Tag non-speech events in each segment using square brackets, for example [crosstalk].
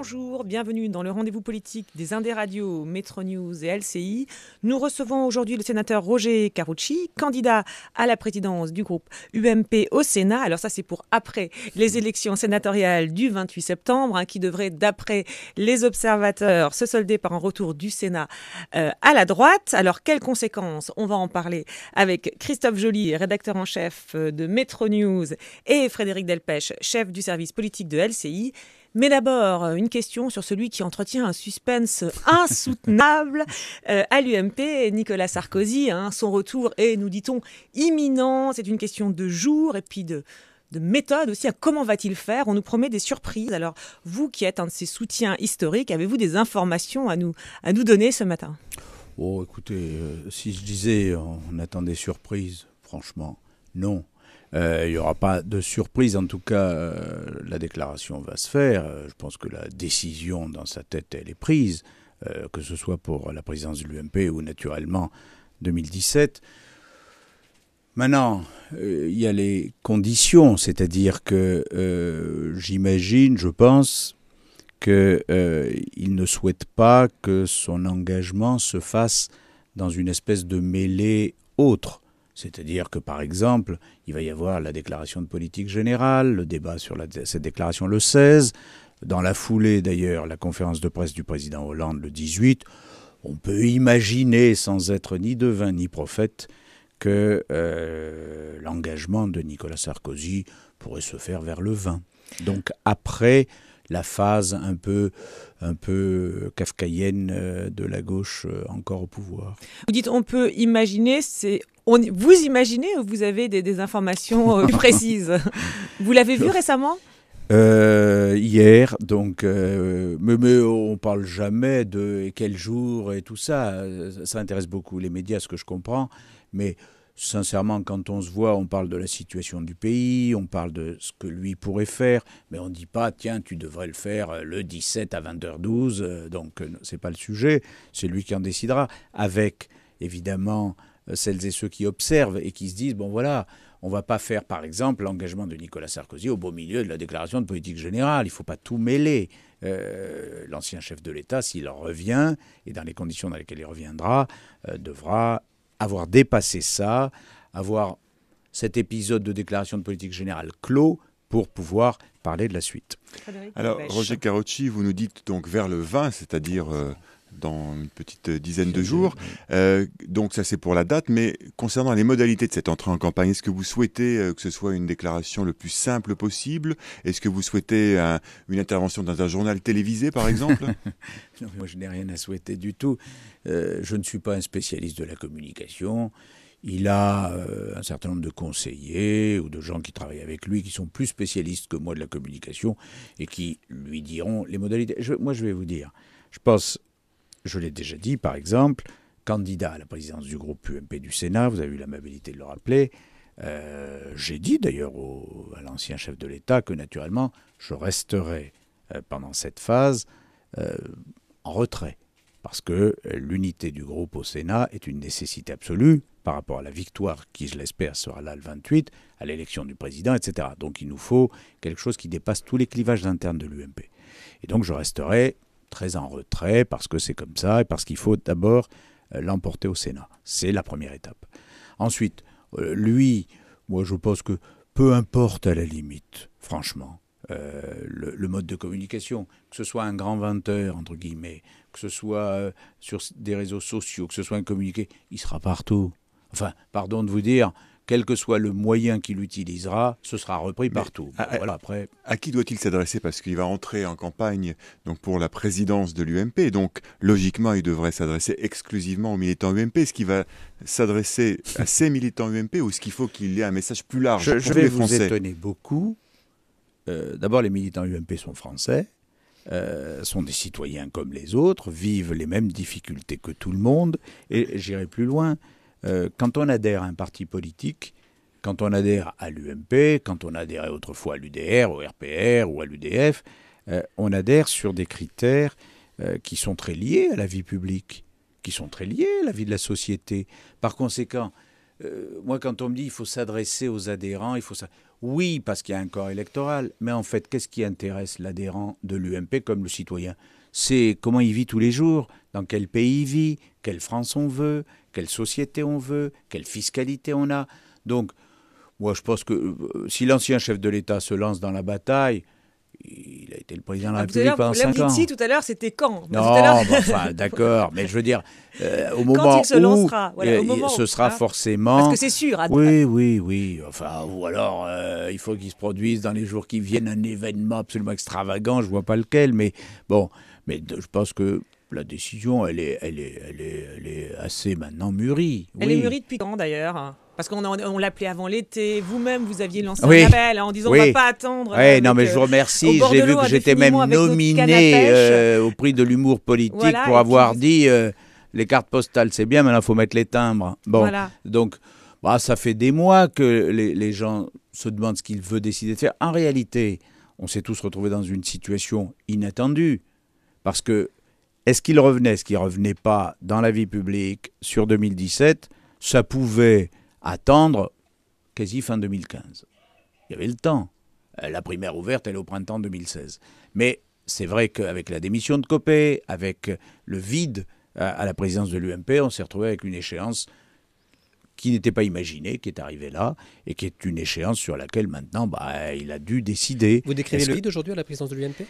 Bonjour, bienvenue dans le rendez-vous politique des Indes Radio, Metro News et LCI. Nous recevons aujourd'hui le sénateur Roger Carucci, candidat à la présidence du groupe UMP au Sénat. Alors ça c'est pour après les élections sénatoriales du 28 septembre, hein, qui devraient, d'après les observateurs, se solder par un retour du Sénat euh, à la droite. Alors quelles conséquences On va en parler avec Christophe Joly, rédacteur en chef de Metro News, et Frédéric Delpech, chef du service politique de LCI. Mais d'abord, euh, une question sur celui qui entretient un suspense [laughs] insoutenable euh, à l'UMP, Nicolas Sarkozy. Hein, son retour est, nous dit-on, imminent. C'est une question de jour et puis de, méthode aussi comment va-t-il faire On nous promet des surprises. Alors, vous qui êtes un de ces soutiens historiques, avez-vous des informations à nous, donner ce matin Oh, écoutez, euh, si je disais on attend des surprises, franchement, non. Euh, il n'y aura pas de surprise, en tout cas, euh, la déclaration va se faire. Euh, je pense que la décision dans sa tête, elle est prise, que ce soit pour la présidence de l'UMP ou naturellement 2017. Maintenant, il y a les conditions, c'est-à-dire que j'imagine, je pense, qu'il ne souhaite pas que son engagement se fasse dans une espèce de mêlée autre. C'est-à-dire que, par exemple, il va y avoir la déclaration de politique générale, le débat sur cette déclaration le 16, dans la foulée d'ailleurs la conférence de presse du président Hollande le 18. On peut imaginer, sans être ni devin ni prophète, que euh, l'engagement de Nicolas Sarkozy pourrait se faire vers le 20. Donc après la phase un peu, un peu kafkaïenne euh, de la gauche euh, encore au pouvoir. Vous dites on peut imaginer, c'est vous imaginez vous avez des, informations euh, plus précises [laughs] Vous l'avez vu récemment euh, hier, donc, euh, mais, on on parle jamais de quel jour et tout ça. Ça intéresse beaucoup les médias, ce que je comprends. Mais sincèrement, quand on se voit, on parle de la situation du pays, on parle de ce que lui pourrait faire, mais on ne dit pas, tiens, tu devrais le faire le 17 à 20h12, donc ce n'est pas le sujet, c'est lui qui en décidera, avec évidemment euh, celles et ceux qui observent et qui se disent, bon voilà, on ne va pas faire, par exemple, l'engagement de Nicolas Sarkozy au beau milieu de la déclaration de politique générale. Il ne faut pas tout mêler. Euh, l'ancien chef de l'État, s'il revient, et dans les conditions dans lesquelles il reviendra, euh, devra avoir dépassé ça, avoir cet épisode de déclaration de politique générale clos pour pouvoir parler de la suite. Alors, Roger Carochi, vous nous dites donc vers le 20, c'est-à-dire dans une petite dizaine de jours. Euh, donc ça c'est pour la date, mais concernant les modalités de cette entrée en campagne, est-ce que vous souhaitez euh, que ce soit une déclaration le plus simple possible Est-ce que vous souhaitez euh, une intervention dans un journal télévisé par exemple [laughs] non, Moi je n'ai rien à souhaiter du tout. je ne suis pas un spécialiste de la communication. Il a un certain nombre de conseillers ou de gens qui travaillent avec lui qui sont plus spécialistes que moi de la communication et qui lui diront les modalités. moi je vais vous dire, je pense je l'ai déjà dit, par exemple, candidat à la présidence du groupe UMP du Sénat, vous avez eu l'amabilité de le rappeler, euh, j'ai dit d'ailleurs à l'ancien chef de l'État que naturellement, je resterai euh, pendant cette phase euh, en retrait, parce que l'unité du groupe au Sénat est une nécessité absolue par rapport à la victoire qui, je l'espère, sera là le 28, à l'élection du président, etc. Donc il nous faut quelque chose qui dépasse tous les clivages internes de l'UMP. Et donc je resterai très en retrait, parce que c'est comme ça, et parce qu'il faut d'abord euh, l'emporter au Sénat. C'est la première étape. Ensuite, euh, lui, moi je pense que peu importe à la limite, franchement, euh, le, mode de communication, que ce soit un grand venteur, entre guillemets, que ce soit sur des réseaux sociaux, que ce soit un communiqué, il sera partout. Enfin, pardon de vous dire, quel que soit le moyen qu'il utilisera, ce sera repris partout. À, après... à qui doit-il s'adresser Parce qu'il va entrer en campagne donc pour la présidence de l'UMP. Donc, logiquement, il devrait s'adresser exclusivement aux militants UMP. Est-ce qu'il va s'adresser à ces militants UMP ou est-ce qu'il faut qu'il ait un message plus large Je, vais vous étonner beaucoup. Euh, d'abord, les militants UMP sont français. Euh, sont des citoyens comme les autres, vivent les mêmes difficultés que tout le monde, et j'irai plus loin, euh, quand on adhère à un parti politique, quand on adhère à l'UMP, quand on adhérait autrefois à l'UDR, au RPR ou à l'UDF, euh, on adhère sur des critères euh, qui sont très liés à la vie publique, qui sont très liés à la vie de la société. Par conséquent, moi quand on me dit il faut s'adresser aux adhérents, il faut ça. Oui, parce qu'il y a un corps électoral, mais en fait, qu'est-ce qui intéresse l'adhérent de l'UMP comme le citoyen c'est comment il vit tous les jours, dans quel pays il vit, quelle France on veut, quelle société on veut, quelle fiscalité on a. Donc, moi, je pense que euh, si l'ancien chef de l'État se lance dans la bataille, il a été le président de la ah, République pendant 5 ans. tout à l'heure, c'était quand Non, bah, enfin, [laughs] d'accord, mais je veux dire, euh, au, moment quand il se lancera, ce sera forcément... Hein. Parce que c'est sûr. Hein, oui, oui, oui. Enfin, ou alors, euh, il faut qu'il se produise dans les jours qui viennent un événement absolument extravagant, je ne vois pas lequel, mais bon, mais je pense que la décision, elle est, elle est, assez maintenant mûrie. Elle est mûrie depuis quand d'ailleurs parce qu'on on l'appelait avant l'été. Vous-même, vous aviez lancé oui. un en disant on ne va pas attendre. Oui, euh, non, mais je vous euh, remercie. J'ai vu que j'étais même nominé euh, au prix de l'humour politique pour avoir dit les cartes postales, c'est bien, maintenant il faut mettre les timbres. Bon, donc bah, ça fait des mois que les, les gens se demandent ce qu'il veut décider de faire. En réalité, on s'est tous retrouvés dans une situation inattendue parce que est-ce qu'il revenait, est-ce qu'il revenait pas dans la vie publique sur 2017 Ça pouvait attendre quasi fin 2015. Il y avait le temps. Euh, la primaire ouverte, elle est au printemps 2016. Mais c'est vrai qu'avec la démission de Copé, avec le vide à la présidence de l'UMP, on s'est retrouvé avec une échéance qui n'était pas imaginée, qui est arrivée là, et qui est une échéance sur laquelle maintenant, bah, il a dû décider. Vous décrivez le vide aujourd'hui à la présidence de l'UMP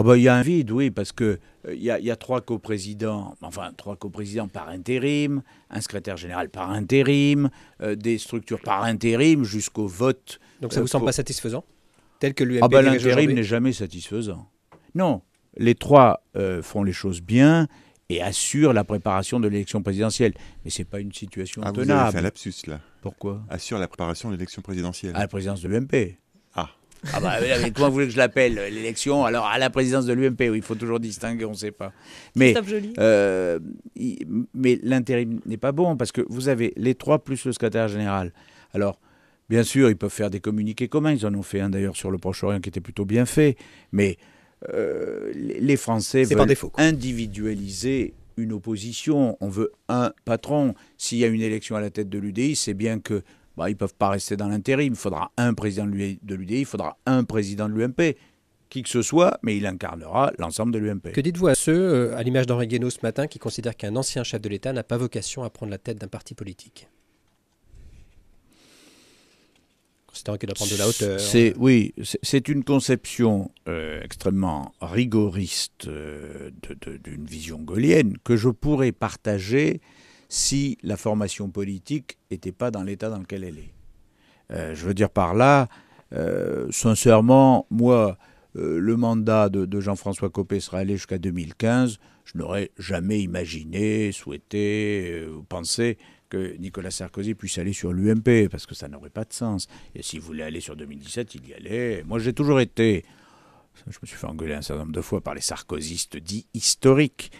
ah bah, il y a un vide, oui, parce que euh, il y, a trois coprésidents, enfin trois coprésidents par intérim, un secrétaire général par intérim, euh, des structures par intérim jusqu'au vote. Donc ça vous euh, semble pas satisfaisant Tel que l'UMP Ah bah, l'intérim n'est jamais satisfaisant. Non, les trois font les choses bien et assurent la préparation de l'élection présidentielle. Mais ce n'est pas une situation ah, tenable. Vous avez fait un lapsus là. Pourquoi Assure la préparation de l'élection présidentielle. À la présidence de l'UMP. Ah bah, comment vous voulez que je l'appelle euh, L'élection, alors à la présidence de l'UMP, il faut toujours distinguer, on ne sait pas. Mais, euh, mais l'intérim n'est pas bon parce que vous avez les trois plus le secrétaire général. Alors, bien sûr, ils peuvent faire des communiqués communs. Ils en ont fait un d'ailleurs sur le Proche-Orient qui était plutôt bien fait. Mais euh, les Français veulent individualiser une opposition, on veut un patron. S'il y a une élection à la tête de l'UDI, c'est bien que bah, ils ne peuvent pas rester dans l'intérim. Il faudra un président de l'UDI, e, il faudra un président de l'UMP qui que ce soit, mais il incarnera l'ensemble de l'UMP. Que dites-vous à ceux, euh, à l'image d'Henri Guénaud ce matin, qui considèrent qu'un ancien chef de l'État n'a pas vocation à prendre la tête d'un parti politique Considérant qu'il doit prendre de la hauteur. C'est, oui, c'est une conception euh, extrêmement rigoriste euh, d'une vision gaulienne que je pourrais partager si la formation politique n'était pas dans l'état dans lequel elle est. Euh, je veux dire par là, euh, sincèrement, moi, euh, le mandat de, Jean-François Copé sera allé jusqu'à 2015. Je n'aurais jamais imaginé, souhaité, pensé que Nicolas Sarkozy puisse aller sur l'UMP, parce que ça n'aurait pas de sens. Et s'il voulait aller sur 2017, il y allait. Moi, j'ai toujours été. Je me suis fait engueuler un certain nombre de fois par les sarkozystes dits historiques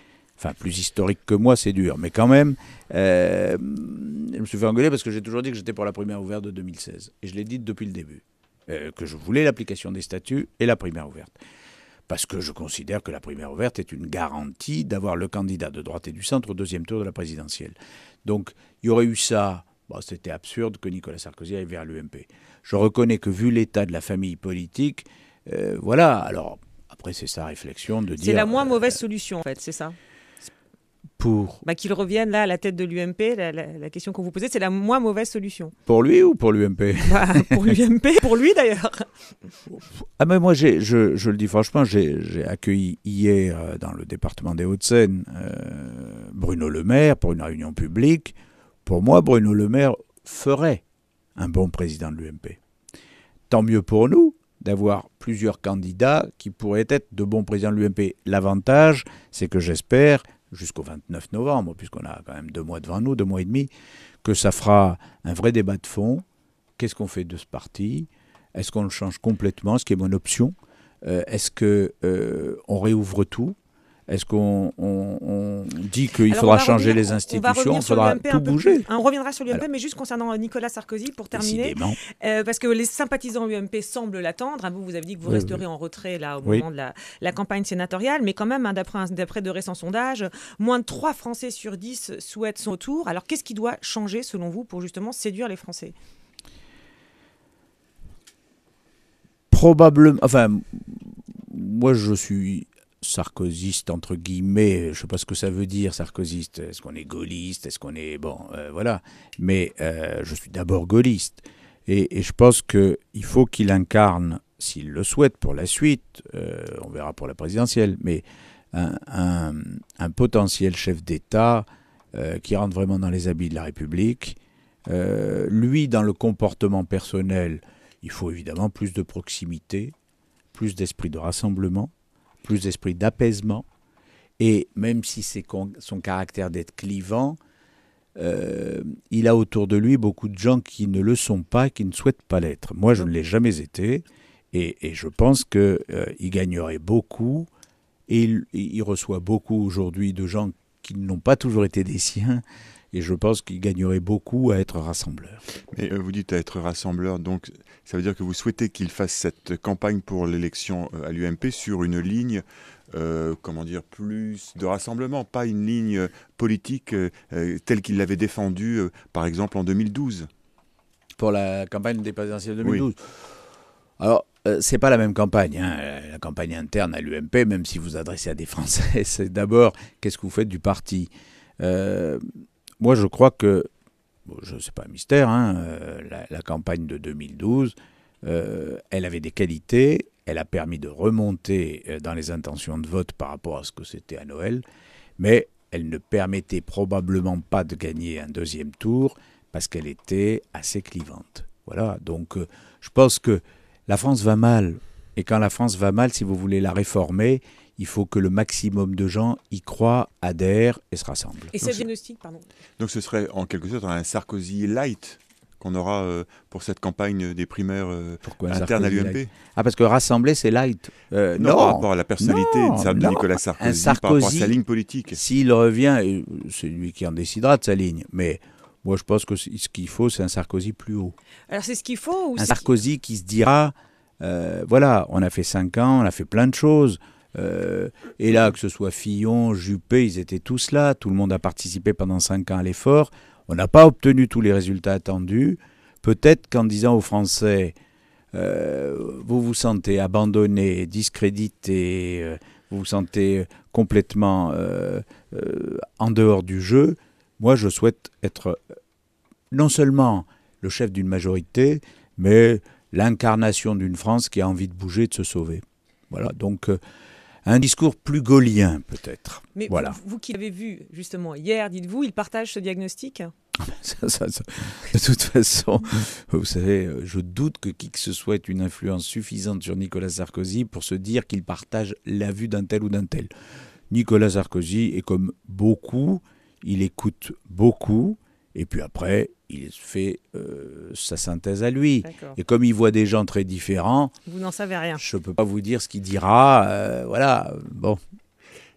enfin plus historique que moi, c'est dur, mais quand même, euh, je me suis fait engueuler parce que j'ai toujours dit que j'étais pour la primaire ouverte de 2016. Et je l'ai dit depuis le début, euh, que je voulais l'application des statuts et la primaire ouverte. Parce que je considère que la primaire ouverte est une garantie d'avoir le candidat de droite et du centre au deuxième tour de la présidentielle. Donc, il y aurait eu ça. c'était absurde que Nicolas Sarkozy aille vers l'UMP. Je reconnais que vu l'état de la famille politique, euh, voilà, alors après c'est sa réflexion de dire... C'est la moins mauvaise solution en fait, c'est ça pour bah, Qu'il revienne là à la tête de l'UMP, la, question qu'on vous posait, c'est la moins mauvaise solution. Pour lui ou pour l'UMP [laughs] bah, Pour l'UMP, pour lui d'ailleurs. Ah mais moi, je, le dis franchement, j'ai accueilli hier euh, dans le département des Hauts-de-Seine euh, Bruno Le Maire pour une réunion publique. Pour moi, Bruno Le Maire ferait un bon président de l'UMP. Tant mieux pour nous, d'avoir plusieurs candidats qui pourraient être de bons présidents de l'UMP. L'avantage, c'est que j'espère jusqu'au 29 novembre, puisqu'on a quand même deux mois devant nous, deux mois et demi, que ça fera un vrai débat de fond. Qu'est-ce qu'on fait de ce parti Est-ce qu'on le change complètement, ce qui est mon option euh, Est-ce qu'on euh, réouvre tout est-ce qu'on dit qu'il faudra changer les institutions faudra tout bouger On reviendra sur l'UMP, mais juste concernant Nicolas Sarkozy, pour terminer, euh, parce que les sympathisants UMP semblent l'attendre. Hein, vous, vous avez dit que vous resterez en retrait là au moment de la, campagne sénatoriale, mais quand même, hein, d'après de récents sondages, moins de 3 Français sur 10 souhaitent son tour. Alors qu'est-ce qui doit changer selon vous pour justement séduire les Français Probablement, enfin, moi je suis sarkozyste entre guillemets, je ne sais pas ce que ça veut dire sarkozyste, est-ce qu'on est gaulliste, est-ce qu'on est... Bon, euh, voilà, mais euh, je suis d'abord gaulliste, et, je pense qu'il faut qu'il incarne, s'il le souhaite pour la suite, euh, on verra pour la présidentielle, mais un potentiel chef d'État qui rentre vraiment dans les habits de la République, lui dans le comportement personnel, il faut évidemment plus de proximité, plus d'esprit de rassemblement, plus d'esprit d'apaisement. Et même si c'est son caractère d'être clivant, euh, il a autour de lui beaucoup de gens qui ne le sont pas, qui ne souhaitent pas l'être. Moi, je ne l'ai jamais été, et, je pense qu'il euh, gagnerait beaucoup, et il, il reçoit beaucoup aujourd'hui de gens qui n'ont pas toujours été des siens, et je pense qu'il gagnerait beaucoup à être rassembleur. Mais euh, vous dites à être rassembleur, donc ça veut dire que vous souhaitez qu'il fasse cette campagne pour l'élection euh, à l'UMP sur une ligne euh, comment dire, plus de rassemblement, pas une ligne politique telle qu'il l'avait défendue, par exemple, en 2012. Pour la campagne des présidentielles 2012 Alors, c'est pas la même campagne. Hein. La campagne interne à l'UMP, même si vous adressez à des Français, [laughs] c'est d'abord qu'est-ce que vous faites du parti moi, je crois que, je ne sais pas un mystère, hein, euh, la, campagne de 2012, euh, elle avait des qualités, elle a permis de remonter euh, dans les intentions de vote par rapport à ce que c'était à Noël, mais elle ne permettait probablement pas de gagner un deuxième tour parce qu'elle était assez clivante. Voilà, donc je pense que la France va mal. Et quand la France va mal, si vous voulez la réformer, il faut que le maximum de gens y croient, adhèrent et se rassemblent. Et c'est diagnostic, pardon. Donc ce serait en quelque sorte un Sarkozy light qu'on aura euh, pour cette campagne des primaires euh, internes à l'UMP Ah, parce que rassembler, c'est light. Euh, non, par rapport à la personnalité de, Nicolas Sarkozy, un Sarkozy, par sa ligne politique. S'il revient, c'est lui qui en décidera de sa ligne, mais... Moi, je pense que ce qu'il faut, c'est un Sarkozy plus haut. Alors, c'est ce qu'il faut Un Sarkozy qui... qui se dira voilà, on a fait cinq ans, on a fait plein de choses, euh, et là, que ce soit Fillon, Juppé, ils étaient tous là. Tout le monde a participé pendant cinq ans à l'effort. On n'a pas obtenu tous les résultats attendus. Peut-être qu'en disant aux Français, euh, vous vous sentez abandonné, discrédité, euh, vous vous sentez complètement en dehors du jeu, moi je souhaite être non seulement le chef d'une majorité, mais l'incarnation d'une France qui a envie de bouger, de se sauver. Voilà, donc un discours plus gaulien peut-être. Mais voilà. vous, qui l'avez vu justement hier, dites-vous, il partage ce diagnostic ah ben, De toute façon, vous savez, je doute que qui que ce soit ait une influence suffisante sur Nicolas Sarkozy pour se dire qu'il partage la vue d'un tel ou d'un tel. Nicolas Sarkozy est comme beaucoup, il écoute beaucoup, et puis après, il fait euh, sa synthèse à lui. Et comme il voit des gens très différents, vous n'en savez rien. Je ne peux pas vous dire ce qu'il dira. Euh, voilà. Bon.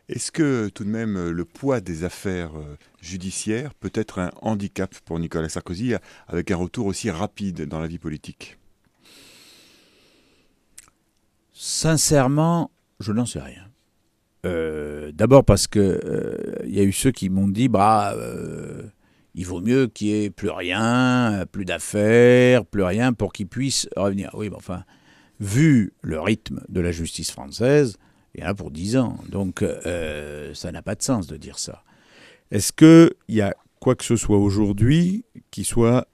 Est-ce que tout de même le poids des affaires euh, judiciaires peut être un handicap pour Nicolas Sarkozy avec un retour aussi rapide dans la vie politique Sincèrement, je n'en sais rien. D'abord parce que il y a eu ceux qui m'ont dit bah il vaut mieux qu'il n'y ait plus rien, plus d'affaires, plus rien pour qu'il puisse revenir. Oui, mais enfin, vu le rythme de la justice française, il y en a pour dix ans. Donc, euh, ça n'a pas de sens de dire ça. Est-ce qu'il y a quoi que ce soit aujourd'hui qui soit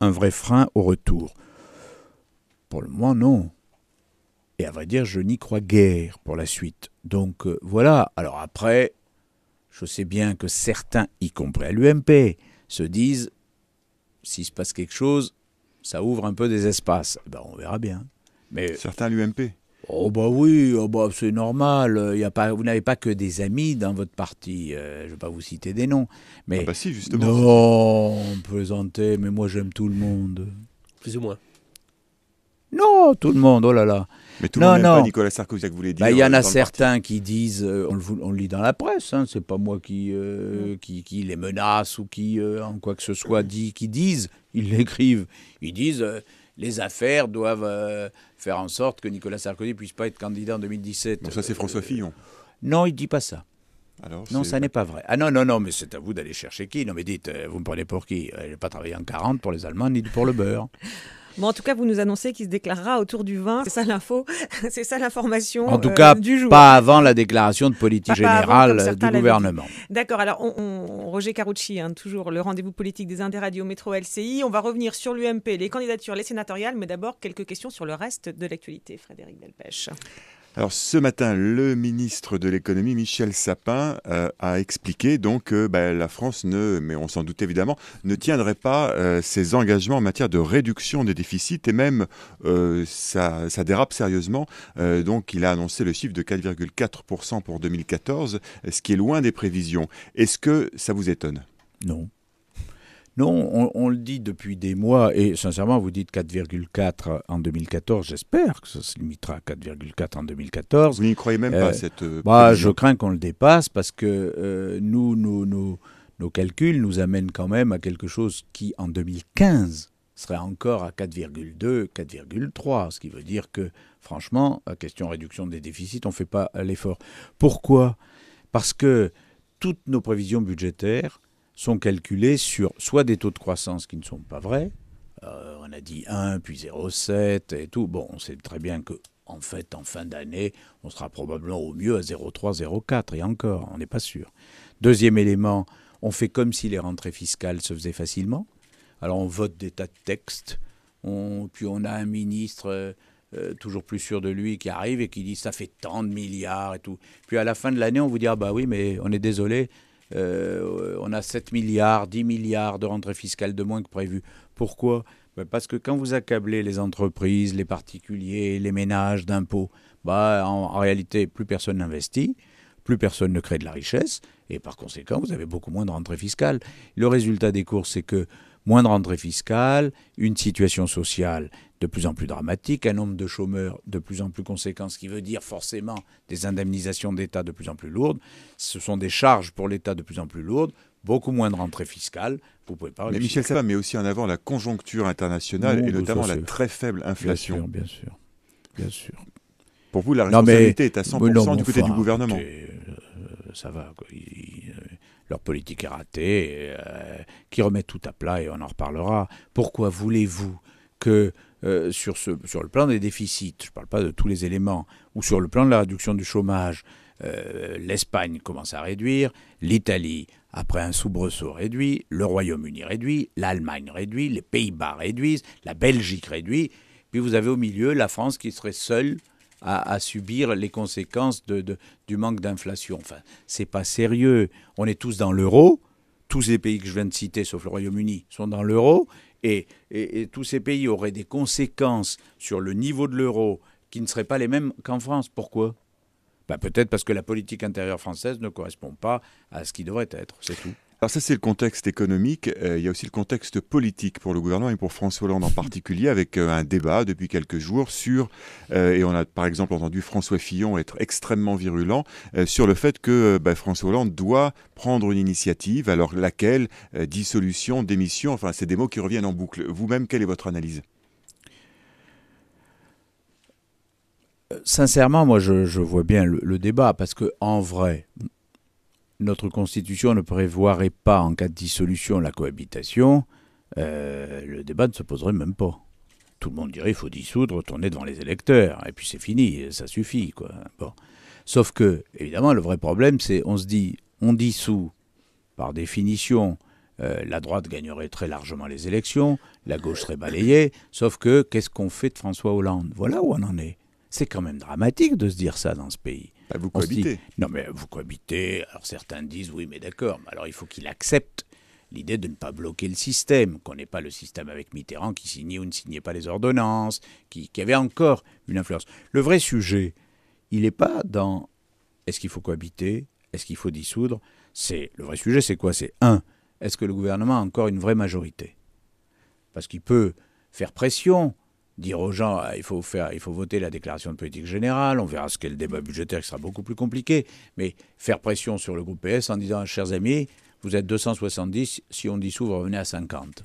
un vrai frein au retour Pour le moins, non. Et à vrai dire, je n'y crois guère pour la suite. Donc euh, voilà. Alors après, je sais bien que certains, y compris à l'UMP, se disent s'il se passe quelque chose, ça ouvre un peu des espaces. Eh ben, on verra bien. Mais certains à l'UMP. Oh bah oui, oh, bah, c'est normal. Il a pas, vous n'avez pas que des amis dans votre parti. Euh, je ne vais pas vous citer des noms, mais ah bah si justement. Non, plaisanter. Mais moi j'aime tout le monde. Plus ou moins. Non, tout le monde. Oh là là. Mais tout le monde pas Nicolas Sarkozy que vous voulez dire. Bah, il y en euh, a certains qui disent, euh, on le, lit dans la presse, hein, c'est pas moi euh, qui, les menace ou qui, en quoi que ce soit, dit, qui disent, ils l'écrivent, ils disent les affaires doivent faire en sorte que Nicolas Sarkozy puisse pas être candidat en 2017. ça c'est François Fillon. non, il dit pas ça. non, ça n'est pas vrai. Ah non, non, non, mais c'est à vous d'aller chercher qui. Non, mais dites, vous me prenez pour qui Je n'ai pas travaillé en 40 pour les Allemands ni pour le beurre. [laughs] Bon, en tout cas, vous nous annoncez qu'il se déclarera autour du 20. C'est ça l'info, [laughs] c'est ça l'information. Euh, du jour En tout cas, pas avant la déclaration de politique générale du gouvernement. D'accord. Alors, on, Roger Carucci, hein, toujours le rendez-vous politique des Interradios Métro LCI. On va revenir sur l'UMP, les candidatures, les sénatoriales, mais d'abord quelques questions sur le reste de l'actualité, Frédéric Delpech. Alors ce matin, le ministre de l'économie, Michel Sapin, euh, a expliqué donc que bah, la France ne, mais on s'en doute évidemment, ne tiendrait pas euh, ses engagements en matière de réduction des déficits et même euh, ça, ça, dérape sérieusement. donc il a annoncé le chiffre de 4,4% pour 2014, ce qui est loin des prévisions. Est-ce que ça vous étonne Non. Non, on, le dit depuis des mois, et sincèrement, vous dites 4,4 en 2014, j'espère que ça se limitera à 4,4 en 2014. Vous n'y croyez même pas, euh, cette... Euh, bah, je crains qu'on le dépasse, parce que euh, nous, nos calculs nous amènent quand même à quelque chose qui, en 2015, serait encore à 4,2, 4,3, ce qui veut dire que, franchement, à question réduction des déficits, on ne fait pas l'effort. Pourquoi Parce que toutes nos prévisions budgétaires sont calculés sur soit des taux de croissance qui ne sont pas vrais, euh, on a dit 1, puis 0,7 et tout. Bon, on sait très bien que en fait, en fin d'année, on sera probablement au mieux à 0,3, 0,4, et encore, on n'est pas sûr. Deuxième élément, on fait comme si les rentrées fiscales se faisaient facilement. Alors on vote des tas de textes, puis on a un ministre euh, euh, toujours plus sûr de lui qui arrive et qui dit ça fait tant de milliards et tout. Puis à la fin de l'année, on vous dit ah bah oui, mais on est désolé, euh, on a 7 milliards, 10 milliards de rentrées fiscales de moins que prévu. Pourquoi ben, Parce que quand vous accablez les entreprises, les particuliers, les ménages d'impôts, bah, en, réalité, plus personne n'investit, plus personne ne crée de la richesse, et par conséquent, vous avez beaucoup moins de rentrées fiscales. Le résultat des courses, c'est que moins de rentrée fiscale, une situation sociale de plus en plus dramatique, un nombre de chômeurs de plus en plus conséquent, ce qui veut dire forcément des indemnisations d'État de plus en plus lourdes. Ce sont des charges pour l'État de plus en plus lourdes, beaucoup moins de rentrées fiscales. Vous pouvez pas. Mais Michel Sapin met aussi en avant la conjoncture internationale et notamment la très faible inflation. Bien sûr, bien sûr. Pour vous, la responsabilité est à 100% du côté du gouvernement. Euh, ça va. il, euh, leur politique est ratée, euh, qui remet tout à plat et on en reparlera. Pourquoi voulez-vous que euh, sur, le plan des déficits, je ne parle pas de tous les éléments, ou sur le plan de la réduction du chômage, euh, l'Espagne commence à réduire, l'Italie, après un soubresaut, réduit, le Royaume-Uni réduit, l'Allemagne réduit, les Pays-Bas réduisent, la Belgique réduit, puis vous avez au milieu la France qui serait seule à, subir les conséquences de, du manque d'inflation. Enfin, c'est pas sérieux. On est tous dans l'euro. Tous les pays que je viens de citer, sauf le Royaume-Uni, sont dans l'euro. Et, tous ces pays auraient des conséquences sur le niveau de l'euro qui ne seraient pas les mêmes qu'en France. Pourquoi ben, peut-être parce que la politique intérieure française ne correspond pas à ce qui devrait être, c'est tout. Alors ça, c'est le contexte économique. Euh, il y a aussi le contexte politique pour le gouvernement et pour François Hollande en particulier, avec euh, un débat depuis quelques jours sur, euh, et on a par exemple entendu François Fillon être extrêmement virulent sur le fait que bah, François Hollande doit prendre une initiative, alors laquelle Dissolution, démission, enfin c'est des mots qui reviennent en boucle. Vous-même, quelle est votre analyse Sincèrement, moi je, vois bien le, le débat, parce que en vrai, notre Constitution ne prévoirait pas en cas de dissolution la cohabitation, euh, le débat ne se poserait même pas. Tout le monde dirait qu'il faut dissoudre, tourner devant les électeurs, et puis c'est fini, ça suffit. Quoi. Bon. Sauf que, évidemment, le vrai problème, c'est on se dit, on dissout, par définition, euh, la droite gagnerait très largement les élections, la gauche serait balayée, sauf que qu'est-ce qu'on fait de François Hollande Voilà où on en est. C'est quand même dramatique de se dire ça dans ce pays. Bah, vous cohabitez. non, mais vous cohabitez. Alors certains disent oui, mais d'accord. Alors il faut qu'il accepte l'idée de ne pas bloquer le système, qu'on n'ait pas le système avec Mitterrand qui signait ou ne signait pas les ordonnances, qui, qui avait encore une influence. Le vrai sujet, il n'est pas dans est-ce qu'il faut cohabiter, est-ce qu'il faut dissoudre. C'est le vrai sujet, c'est quoi C'est un, est-ce que le gouvernement a encore une vraie majorité Parce qu'il peut faire pression, dire aux gens ah, il faut faire, il faut voter la déclaration de politique générale, on verra ce qu'est le débat budgétaire qui sera beaucoup plus compliqué, mais faire pression sur le groupe PS en disant chers amis, vous êtes 270, si on dissout vous revenez à 50.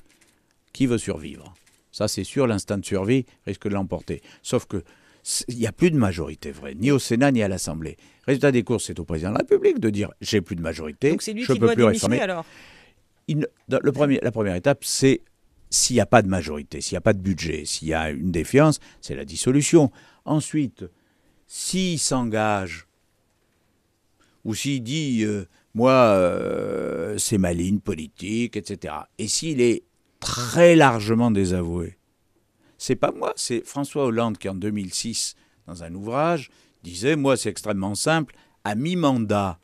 Qui veut survivre Ça c'est sûr, l'instinct de survie risque de l'emporter. Sauf que il n'y a plus de majorité vraie, ni au Sénat ni à l'Assemblée. Résultat des courses, c'est au président de la République de dire j'ai plus de majorité, je ne peux plus réformer. Alors le premier, la première étape, c'est s'il n'y a pas de majorité, s'il n'y a pas de budget, s'il y a une défiance, c'est la dissolution. Ensuite, s'il s'engage, ou s'il dit, euh, moi, euh, c'est ma ligne politique, etc., et s'il est très largement désavoué, c'est pas moi, c'est François Hollande qui, en 2006, dans un ouvrage, disait, moi, c'est extrêmement simple, à mi-mandat,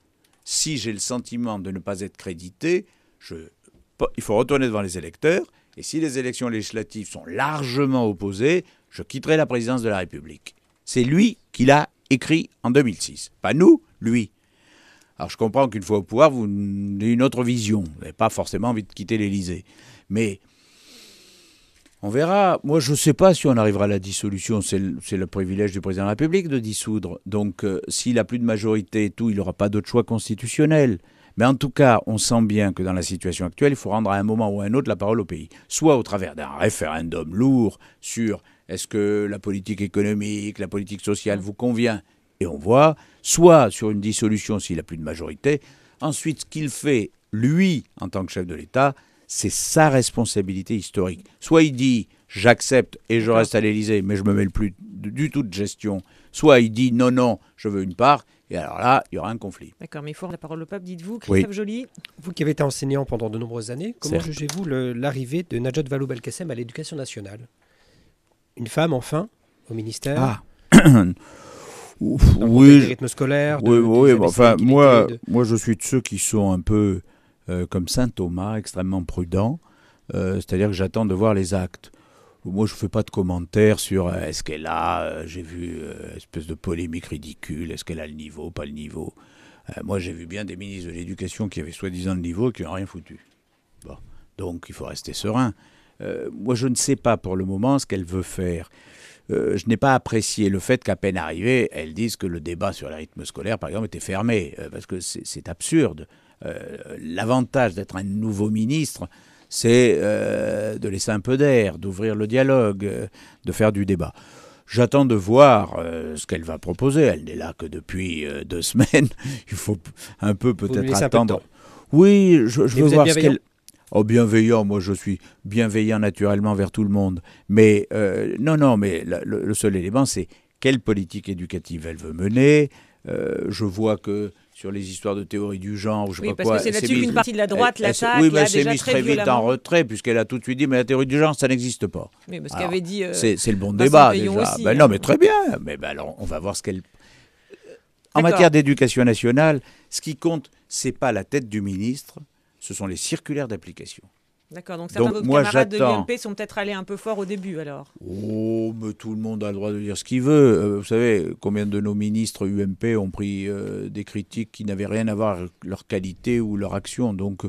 si j'ai le sentiment de ne pas être crédité, il faut retourner devant les électeurs et si les élections législatives sont largement opposées, je quitterai la présidence de la République. C'est lui qui l'a écrit en 2006. Pas nous, lui. Alors je comprends qu'une fois au pouvoir, vous avez une autre vision. Vous n'avez pas forcément envie de quitter l'Élysée. Mais on verra. Moi, je ne sais pas si on arrivera à la dissolution. C'est le, privilège du président de la République de dissoudre. Donc euh, s'il n'a plus de majorité et tout, il n'aura pas d'autre choix constitutionnel. Mais en tout cas, on sent bien que dans la situation actuelle, il faut rendre à un moment ou à un autre la parole au pays, soit au travers d'un référendum lourd sur est-ce que la politique économique, la politique sociale vous convient, et on voit, soit sur une dissolution s'il n'a plus de majorité. Ensuite, ce qu'il fait, lui, en tant que chef de l'État, c'est sa responsabilité historique. Soit il dit j'accepte et je reste à l'Élysée, mais je me mets plus du tout de gestion. Soit il dit non, non, je veux une part et alors là, il y aura un conflit. D'accord, mais il faut la parole au pape. dites-vous. Christophe oui. Vous qui avez été enseignant pendant de nombreuses années, comment jugez-vous l'arrivée de Najat Valou belkacem à l'éducation nationale Une femme, enfin, au ministère ah. [coughs] oui, oui, oui, enfin, moi, moi, je suis de ceux qui sont un peu euh, comme saint Thomas, extrêmement prudents. Euh, c'est-à-dire que j'attends de voir les actes. Moi, je ne fais pas de commentaires sur euh, est-ce qu'elle a, euh, j'ai vu euh, espèce de polémique ridicule, est-ce qu'elle a le niveau, pas le niveau. moi, j'ai vu bien des ministres de l'Éducation qui avaient soi-disant le niveau et qui n'ont rien foutu. Bon. Donc, il faut rester serein. moi, je ne sais pas pour le moment ce qu'elle veut faire. je n'ai pas apprécié le fait qu'à peine arrivée, elles disent que le débat sur le rythme scolaire, par exemple, était fermé, parce que c'est absurde. L'avantage d'être un nouveau ministre, c'est euh, de laisser un peu d'air, d'ouvrir le dialogue, euh, de faire du débat. J'attends de voir euh, ce qu'elle va proposer. Elle n'est là que depuis deux [laughs] semaines. Il faut un peu peut-être attendre. oui, je, je veux voir ce qu'elle. Oh, bienveillant, moi je suis bienveillant naturellement vers tout le monde. Mais non, non, mais le, seul élément, c'est quelle politique éducative elle veut mener. je vois que sur les histoires de théorie du genre, ou je sais pas parce que c'est là-dessus qu'une partie de la droite l'attaque. Oui, mais c'est mise très, vite en retrait, puisqu'elle a tout de suite dit mais la théorie du genre, ça n'existe pas. Mais dit. Euh, c'est le bon débat déjà. Ben hein. Non, mais très bien. Mais ben alors, on va voir ce qu'elle. Euh, en matière d'éducation nationale, ce qui compte, c'est pas la tête du ministre, ce sont les circulaires d'application. D'accord, donc certains de vos camarades de l'UMP sont peut-être allés un peu fort au début alors. Oh, mais tout le monde a le droit de dire ce qu'il veut. Euh, vous savez, combien de nos ministres UMP ont pris euh, des critiques qui n'avaient rien à voir avec leur qualité ou leur action. Donc,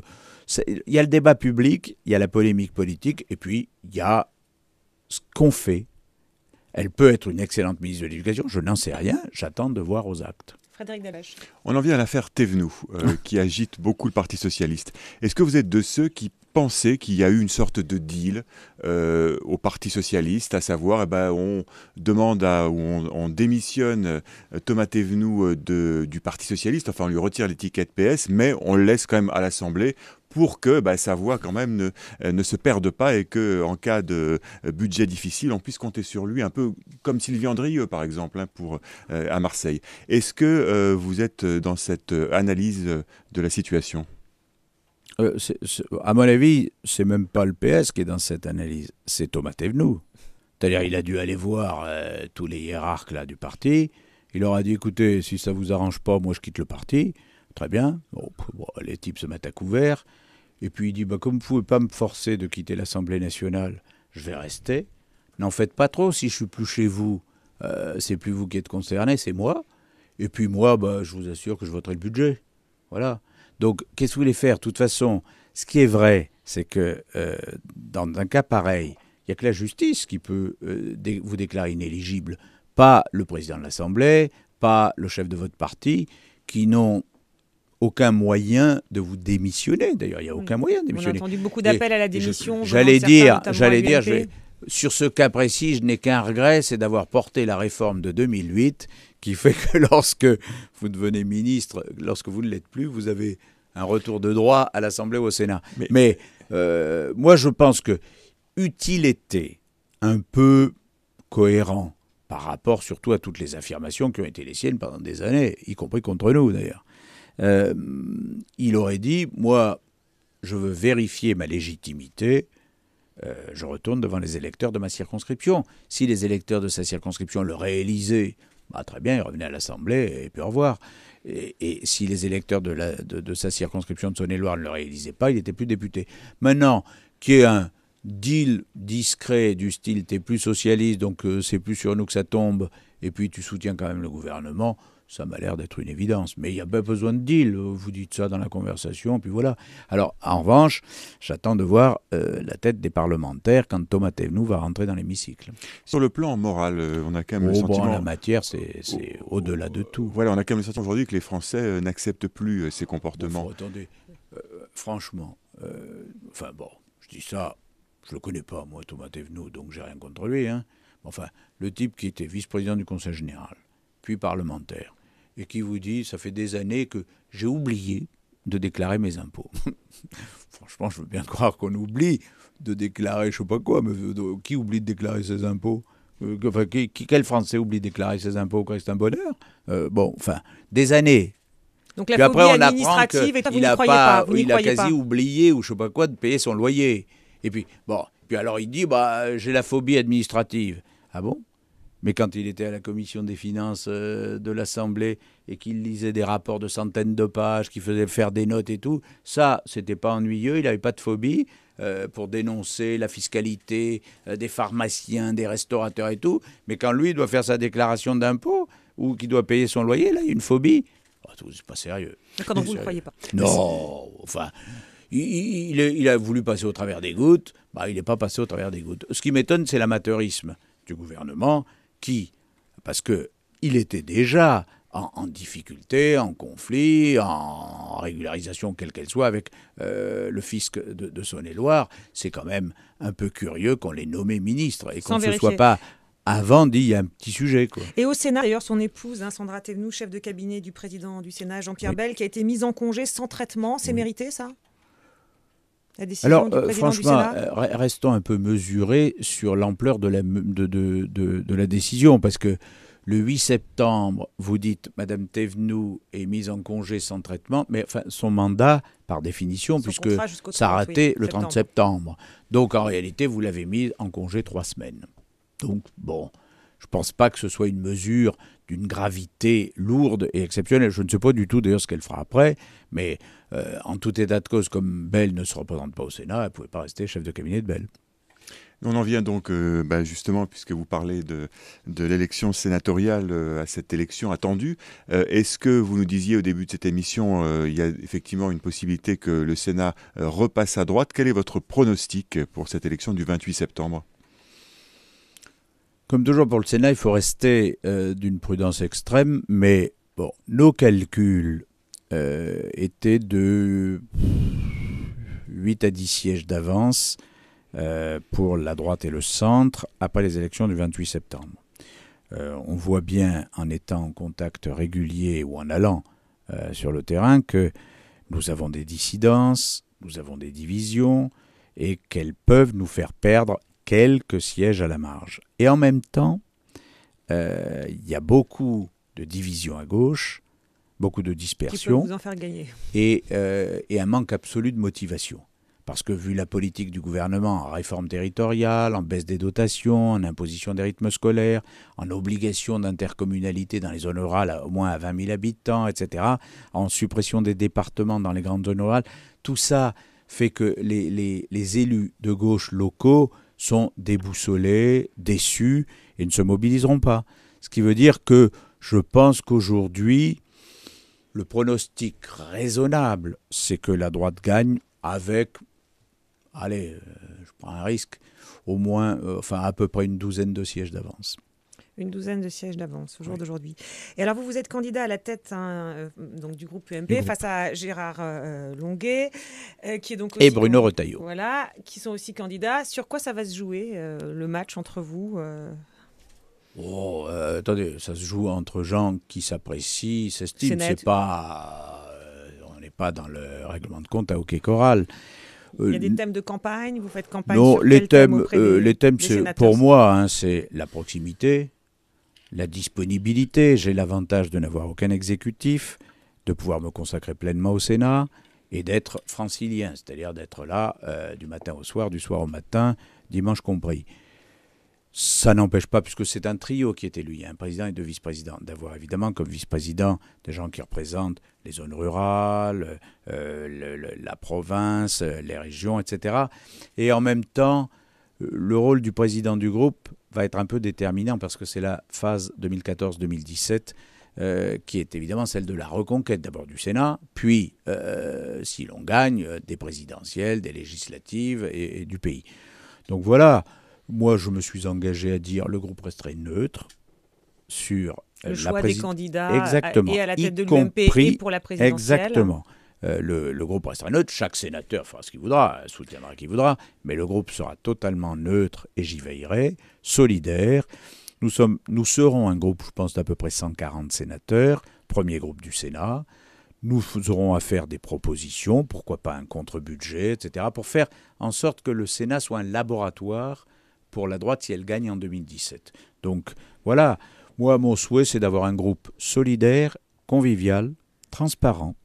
il y a le débat public, il y a la polémique politique, et puis il y a ce qu'on fait. Elle peut être une excellente ministre de l'Éducation, je n'en sais rien, j'attends de voir aux actes. Frédéric Delache. On en vient à l'affaire Tevenou, euh, [laughs] qui agite beaucoup le Parti socialiste. Est-ce que vous êtes de ceux qui penser qu'il y a eu une sorte de deal euh, au Parti socialiste, à savoir, eh ben, on demande à, ou on, démissionne euh, Thomas Thévenoud euh, du Parti socialiste, enfin on lui retire l'étiquette PS, mais on le laisse quand même à l'Assemblée pour que bah, sa voix quand même ne, se perde pas et que en cas de budget difficile, on puisse compter sur lui, un peu comme Sylvie Andrieux par exemple hein, pour, à Marseille. Est-ce que vous êtes dans cette analyse de la situation euh, à mon avis, c'est même pas le PS qui est dans cette analyse, c'est Thomas Thévenoud. C'est-à-dire, il a dû aller voir euh, tous les hiérarques là, du parti. Il leur a dit écoutez, si ça vous arrange pas, moi je quitte le parti. Très bien. les types se mettent à couvert. Et puis il dit bah, comme vous pouvez pas me forcer de quitter l'Assemblée nationale, je vais rester. N'en faites pas trop. Si je suis plus chez vous, euh, c'est plus vous qui êtes concerné, c'est moi. Et puis moi, bah, je vous assure que je voterai le budget. Voilà. Donc, qu'est-ce que vous voulez faire De toute façon, ce qui est vrai, c'est que euh, dans un cas pareil, il n'y a que la justice qui peut euh, vous déclarer inéligible, pas le président de l'Assemblée, pas le chef de votre parti, qui n'ont aucun moyen de vous démissionner. D'ailleurs, il n'y a aucun moyen de démissionner. On entendu beaucoup d'appels à la démission. J'allais dire, j'allais dire, sur ce cas précis, je n'ai qu'un regret, c'est d'avoir porté la réforme de 2008 qui fait que [laughs] lorsque vous devenez ministre, lorsque vous ne l'êtes plus, vous avez un retour de droit à l'Assemblée ou au Sénat. Mais, euh, moi, je pense que eût-il été un peu cohérent par rapport surtout à toutes les affirmations qui ont été les siennes pendant des années, y compris contre nous d'ailleurs, euh, il aurait dit, moi, je veux vérifier ma légitimité, euh, je retourne devant les électeurs de ma circonscription. Si les électeurs de sa circonscription le réalisaient... Ah, très bien, il revenait à l'Assemblée et puis au revoir. Et, si les électeurs de, sa circonscription de Saône-et-Loire ne le réalisaient pas, il n'était plus député. Maintenant, qui est un deal discret du style t'es plus socialiste, donc euh, c'est plus sur nous que ça tombe, et puis tu soutiens quand même le gouvernement, ça m'a l'air d'être une évidence, mais il n'y a pas besoin de deal. Vous dites ça dans la conversation, puis voilà. Alors, en revanche, j'attends de voir euh, la tête des parlementaires quand Thomas Thévenoud va rentrer dans l'hémicycle. Sur le plan moral, euh, on a quand même oh, le sentiment. Bon, la matière, c'est oh, oh, au-delà de tout. Voilà, on a quand même le sentiment aujourd'hui que les Français euh, n'acceptent plus ces comportements. attendez, franchement, enfin bon, je dis ça, je le connais pas, moi, Thomas Thévenoud, donc j'ai rien contre lui. Hein. Enfin, le type qui était vice-président du Conseil général, puis parlementaire, et qui vous dit ça fait des années que j'ai oublié de déclarer mes impôts. [laughs] Franchement, je veux bien croire qu'on oublie de déclarer, je sais pas quoi, mais qui oublie de déclarer ses impôts euh, Enfin, quel Français oublie de déclarer ses impôts Christophe un bonheur Bon, enfin, des années. Donc la phobie après, on apprend qu'il a, pas, il a quasi oublié ou je sais pas quoi de payer son loyer. Et puis bon, puis alors il dit bah j'ai la phobie administrative. Ah bon mais quand il était à la commission des finances euh, de l'Assemblée et qu'il lisait des rapports de centaines de pages, qu'il faisait faire des notes et tout, ça, c'était pas ennuyeux, il n'avait pas de phobie euh, pour dénoncer la fiscalité euh, des pharmaciens, des restaurateurs et tout. Mais quand lui doit faire sa déclaration d'impôt ou qu'il doit payer son loyer, là, il y a une phobie. Oh, c'est pas sérieux. D'accord, donc vous ne croyez pas. Non, enfin. Il, il, a voulu passer au travers des gouttes, bah, il n'est pas passé au travers des gouttes. Ce qui m'étonne, c'est l'amateurisme du gouvernement qui, parce qu'il était déjà en, difficulté, en conflit, en régularisation quelle qu'elle soit avec euh, le fisc de, Saône-et-Loire, c'est quand même un peu curieux qu'on l'ait nommé ministre et qu'on ne se soit pas avant dit un petit sujet. Et au Sénat, d'ailleurs, son épouse, hein, Sandra Thévenoud, chef de cabinet du président du Sénat, Jean-Pierre Bell, qui a été mise en congé sans traitement, c'est mérité ça alors, euh, franchement, euh, restons un peu mesurés sur l'ampleur de la, décision, parce que le 8 septembre, vous dites Madame Thévenoud est mise en congé sans traitement, mais son mandat, par définition, puisque ça a raté le 30 septembre. Donc, en réalité, vous l'avez mise en congé trois semaines. Donc, bon. Je ne pense pas que ce soit une mesure d'une gravité lourde et exceptionnelle. Je ne sais pas du tout d'ailleurs ce qu'elle fera après, mais euh, en tout état de cause, comme Bell ne se représente pas au Sénat, elle ne pouvait pas rester chef de cabinet de Bell. On en vient donc euh, bah, justement, puisque vous parlez de, l'élection sénatoriale, euh, à cette élection attendue. Est-ce que vous nous disiez au début de cette émission, il y a effectivement une possibilité que le Sénat repasse à droite Quel est votre pronostic pour cette élection du 28 septembre comme toujours pour le Sénat, il faut rester euh, d'une prudence extrême, mais bon, nos calculs euh, étaient de 8 à 10 sièges d'avance euh, pour la droite et le centre après les élections du 28 septembre. on voit bien en étant en contact régulier ou en allant sur le terrain que nous avons des dissidences, nous avons des divisions et qu'elles peuvent nous faire perdre quelques sièges à la marge. Et en même temps, euh, il y a beaucoup de divisions à gauche, beaucoup de dispersion. vous en faire gagner. Euh, et, un manque absolu de motivation. Parce que vu la politique du gouvernement en réforme territoriale, en baisse des dotations, en imposition des rythmes scolaires, en obligation d'intercommunalité dans les zones rurales à au moins à 20 000 habitants, etc., en suppression des départements dans les grandes zones rurales, tout ça fait que les, les élus de gauche locaux sont déboussolés, déçus et ne se mobiliseront pas. Ce qui veut dire que je pense qu'aujourd'hui, le pronostic raisonnable, c'est que la droite gagne avec, allez, euh, je prends un risque, au moins, euh, enfin à peu près une douzaine de sièges d'avance une douzaine de sièges d'avance au jour d'aujourd'hui. Et alors, vous, vous êtes candidat à la tête hein, euh, donc, du groupe UMP face à Gérard euh, Longuet, euh, qui est donc. Aussi, et Bruno Retailleau. Voilà, qui sont aussi candidats. Sur quoi ça va se jouer, le match entre vous Oh, attendez, ça se joue entre gens qui s'apprécient, s'estiment. C'est pas. on n'est pas dans le règlement de compte à hockey choral. Il y a des thèmes de campagne, vous faites campagne sur les, thèmes, les thèmes, pour moi, hein, c'est la proximité, la disponibilité, j'ai l'avantage de n'avoir aucun exécutif, de pouvoir me consacrer pleinement au Sénat et d'être francilien, c'est-à-dire d'être là euh, du matin au soir, du soir au matin, dimanche compris. Ça n'empêche pas, puisque c'est un trio qui est élu, un président et deux vice-présidents, d'avoir évidemment comme vice-président des gens qui représentent les zones rurales, euh, la province, euh, les régions, etc. Et en même temps, le rôle du président du groupe, va être un peu déterminant parce que c'est la phase 2014-2017 euh, qui est évidemment celle de la reconquête d'abord du Sénat, puis, euh, si l'on gagne, euh, des présidentielles, des législatives et, du pays. Donc voilà, moi je me suis engagé à dire le groupe resterait neutre sur le la choix des candidats exactement, et à la tête de l'UMP et pour la présidentielle. Exactement. Euh, le, groupe restera neutre. Chaque sénateur fera ce qu'il voudra, soutiendra qui voudra, mais le groupe sera totalement neutre et j'y veillerai, solidaire. Nous, nous serons un groupe, je pense, d'à peu près 140 sénateurs, premier groupe du Sénat. Nous aurons à faire des propositions, pourquoi pas un contre-budget, etc., pour faire en sorte que le Sénat soit un laboratoire pour la droite si elle gagne en 2017. Donc voilà, moi, mon souhait, c'est d'avoir un groupe solidaire, convivial, transparent,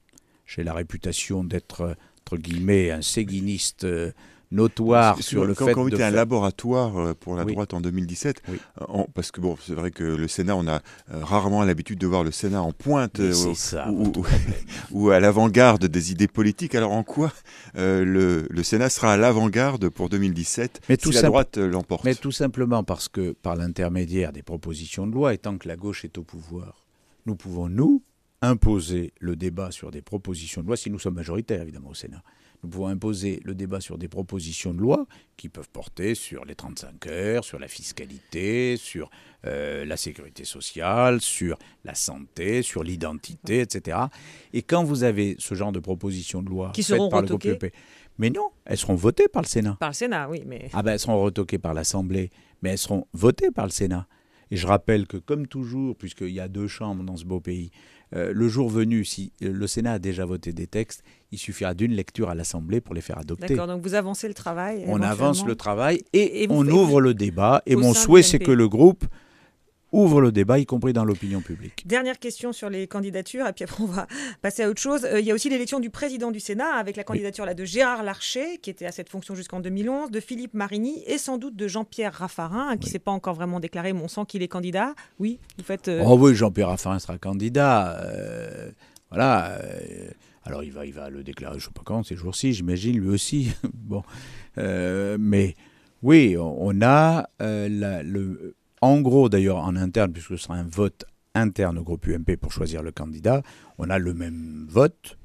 j'ai la réputation d'être, entre guillemets, un séguiniste euh, notoire sur le fait quand un laboratoire euh, pour la droite en 2017, euh, parce que bon, c'est vrai que le Sénat, on a rarement l'habitude de voir le Sénat en pointe [laughs] ou, à l'avant-garde des idées politiques. Alors en quoi le, Sénat sera à l'avant-garde pour 2017 mais si la droite l'emporte Mais tout simplement parce que par l'intermédiaire des propositions de loi, et tant que la gauche est au pouvoir, nous pouvons, nous, imposer le débat sur des propositions de loi, si nous sommes majoritaires évidemment au Sénat, nous pouvons imposer le débat sur des propositions de loi qui peuvent porter sur les 35 heures, sur la fiscalité, sur euh, la sécurité sociale, sur la santé, sur l'identité, etc. Et quand vous avez ce genre de propositions de loi qui seront par le groupe mais non, elles seront votées par le Sénat. Par le Sénat, oui. Mais... Ah ben, elles seront retoquées par l'Assemblée, mais elles seront votées par le Sénat. Et je rappelle que, comme toujours, puisqu'il y a deux chambres dans ce beau pays, euh, le jour venu, si le Sénat a déjà voté des textes, il suffira d'une lecture à l'Assemblée pour les faire adopter. D'accord, donc vous avancez le travail. On avance le travail et on ouvre le débat. Et mon souhait, c'est que le groupe ouvre le débat, y compris dans l'opinion publique. Dernière question sur les candidatures, et puis après on va passer à autre chose. Euh, il y a aussi l'élection du président du Sénat, avec la candidature là, de Gérard Larcher, qui était à cette fonction jusqu'en 2011, de Philippe Marigny, et sans doute de Jean-Pierre Raffarin, qui ne s'est pas encore vraiment déclaré, mais on sent qu'il est candidat. Oui, vous faites... Euh, oh oui, Jean-Pierre Raffarin sera candidat. Euh, voilà. Alors il va, il va le déclarer, je ne sais pas quand, ces jours-ci, j'imagine, lui aussi. [laughs] bon, mais oui, on, a le, en gros, d'ailleurs, en interne, puisque ce sera un vote interne au groupe UMP pour choisir le candidat, on a le même vote,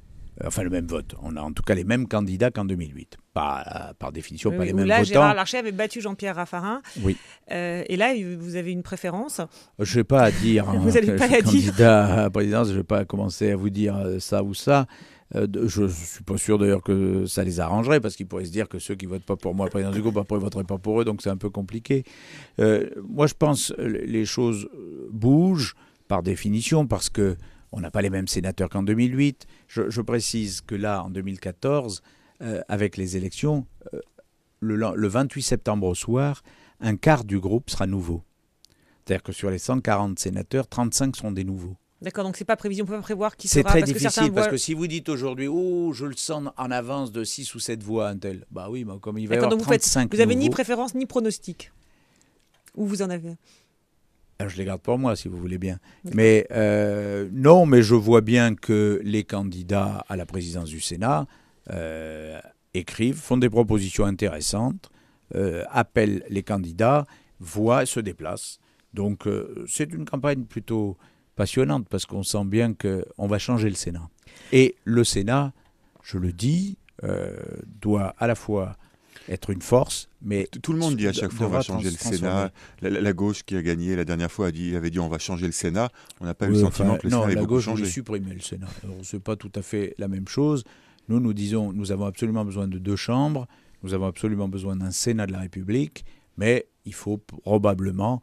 euh, enfin le même vote. On a en tout cas les mêmes candidats qu'en 2008. Euh, par définition, pas les mêmes là, Gérard Larcher avait battu Jean-Pierre Raffarin. Oui. Euh, et là, vous avez une préférence Je ne vais pas à dire. [laughs] vous hein, Candidat à la présidence, je ne vais pas commencer à vous dire ça ou ça. Euh, je ne suis pas sûr d'ailleurs que ça les arrangerait, parce qu'ils pourraient se dire que ceux qui votent pas pour moi, président du groupe, après, ils voteraient pas pour eux, donc c'est un peu compliqué. Euh, moi, je pense euh, les choses bougent par définition, parce que on n'a pas les mêmes sénateurs qu'en 2008. Je, précise que là, en 2014, avec les élections, le, le 28 septembre au soir, un quart du groupe sera nouveau. C'est-à-dire que sur les 140 sénateurs, 35 sont des nouveaux. D'accord, donc c'est pas prévision, on peut pas prévoir qui sera. C'est très difficile parce que si vous dites aujourd'hui, oh, je le sens en avance de 6 ou 7 voix un tel, bah oui, bah comme il va y avoir 35 vous, vous avez ni préférence ni pronostic Où vous en avez ah, Je les garde pour moi, si vous voulez bien. Mais euh, non, mais je vois bien que les candidats à la présidence du Sénat euh, écrivent, font des propositions intéressantes, euh, appellent les candidats, voient, se déplacent. Donc c'est une campagne plutôt passionnante parce qu'on sent bien qu'on va changer le Sénat. Et le Sénat, je le dis, euh, doit à la fois être une force, mais tout le monde dit à chaque fois on va changer le Sénat. La, gauche qui a gagné la dernière fois a dit, avait dit on va changer le Sénat. On n'a pas eu le sentiment que le non, la gauche a supprimer le Sénat. n'est pas tout à fait la même chose. Nous, nous disons, nous avons absolument besoin de deux chambres. Nous avons absolument besoin d'un Sénat de la République, mais il faut probablement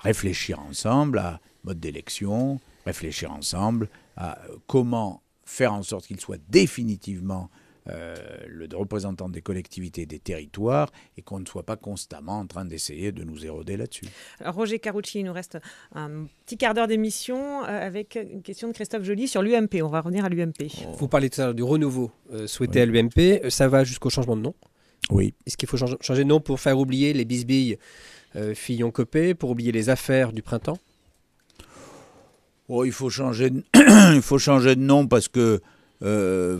réfléchir ensemble à mode d'élection, réfléchir ensemble à comment faire en sorte qu'il soit définitivement euh, le représentant des collectivités des territoires et qu'on ne soit pas constamment en train d'essayer de nous éroder là-dessus. Roger Carucci, il nous reste un petit quart d'heure d'émission euh, avec une question de Christophe Joly sur l'UMP. On va revenir à l'UMP. Oh. Vous parlez tout du renouveau euh, souhaité à l'UMP. Ça va jusqu'au changement de nom Oui. Est-ce qu'il faut changer de nom pour faire oublier les bisbilles Fillon-Copé, pour oublier les affaires du printemps Oh, il, faut changer de... [clears throat] il faut changer de nom parce que euh,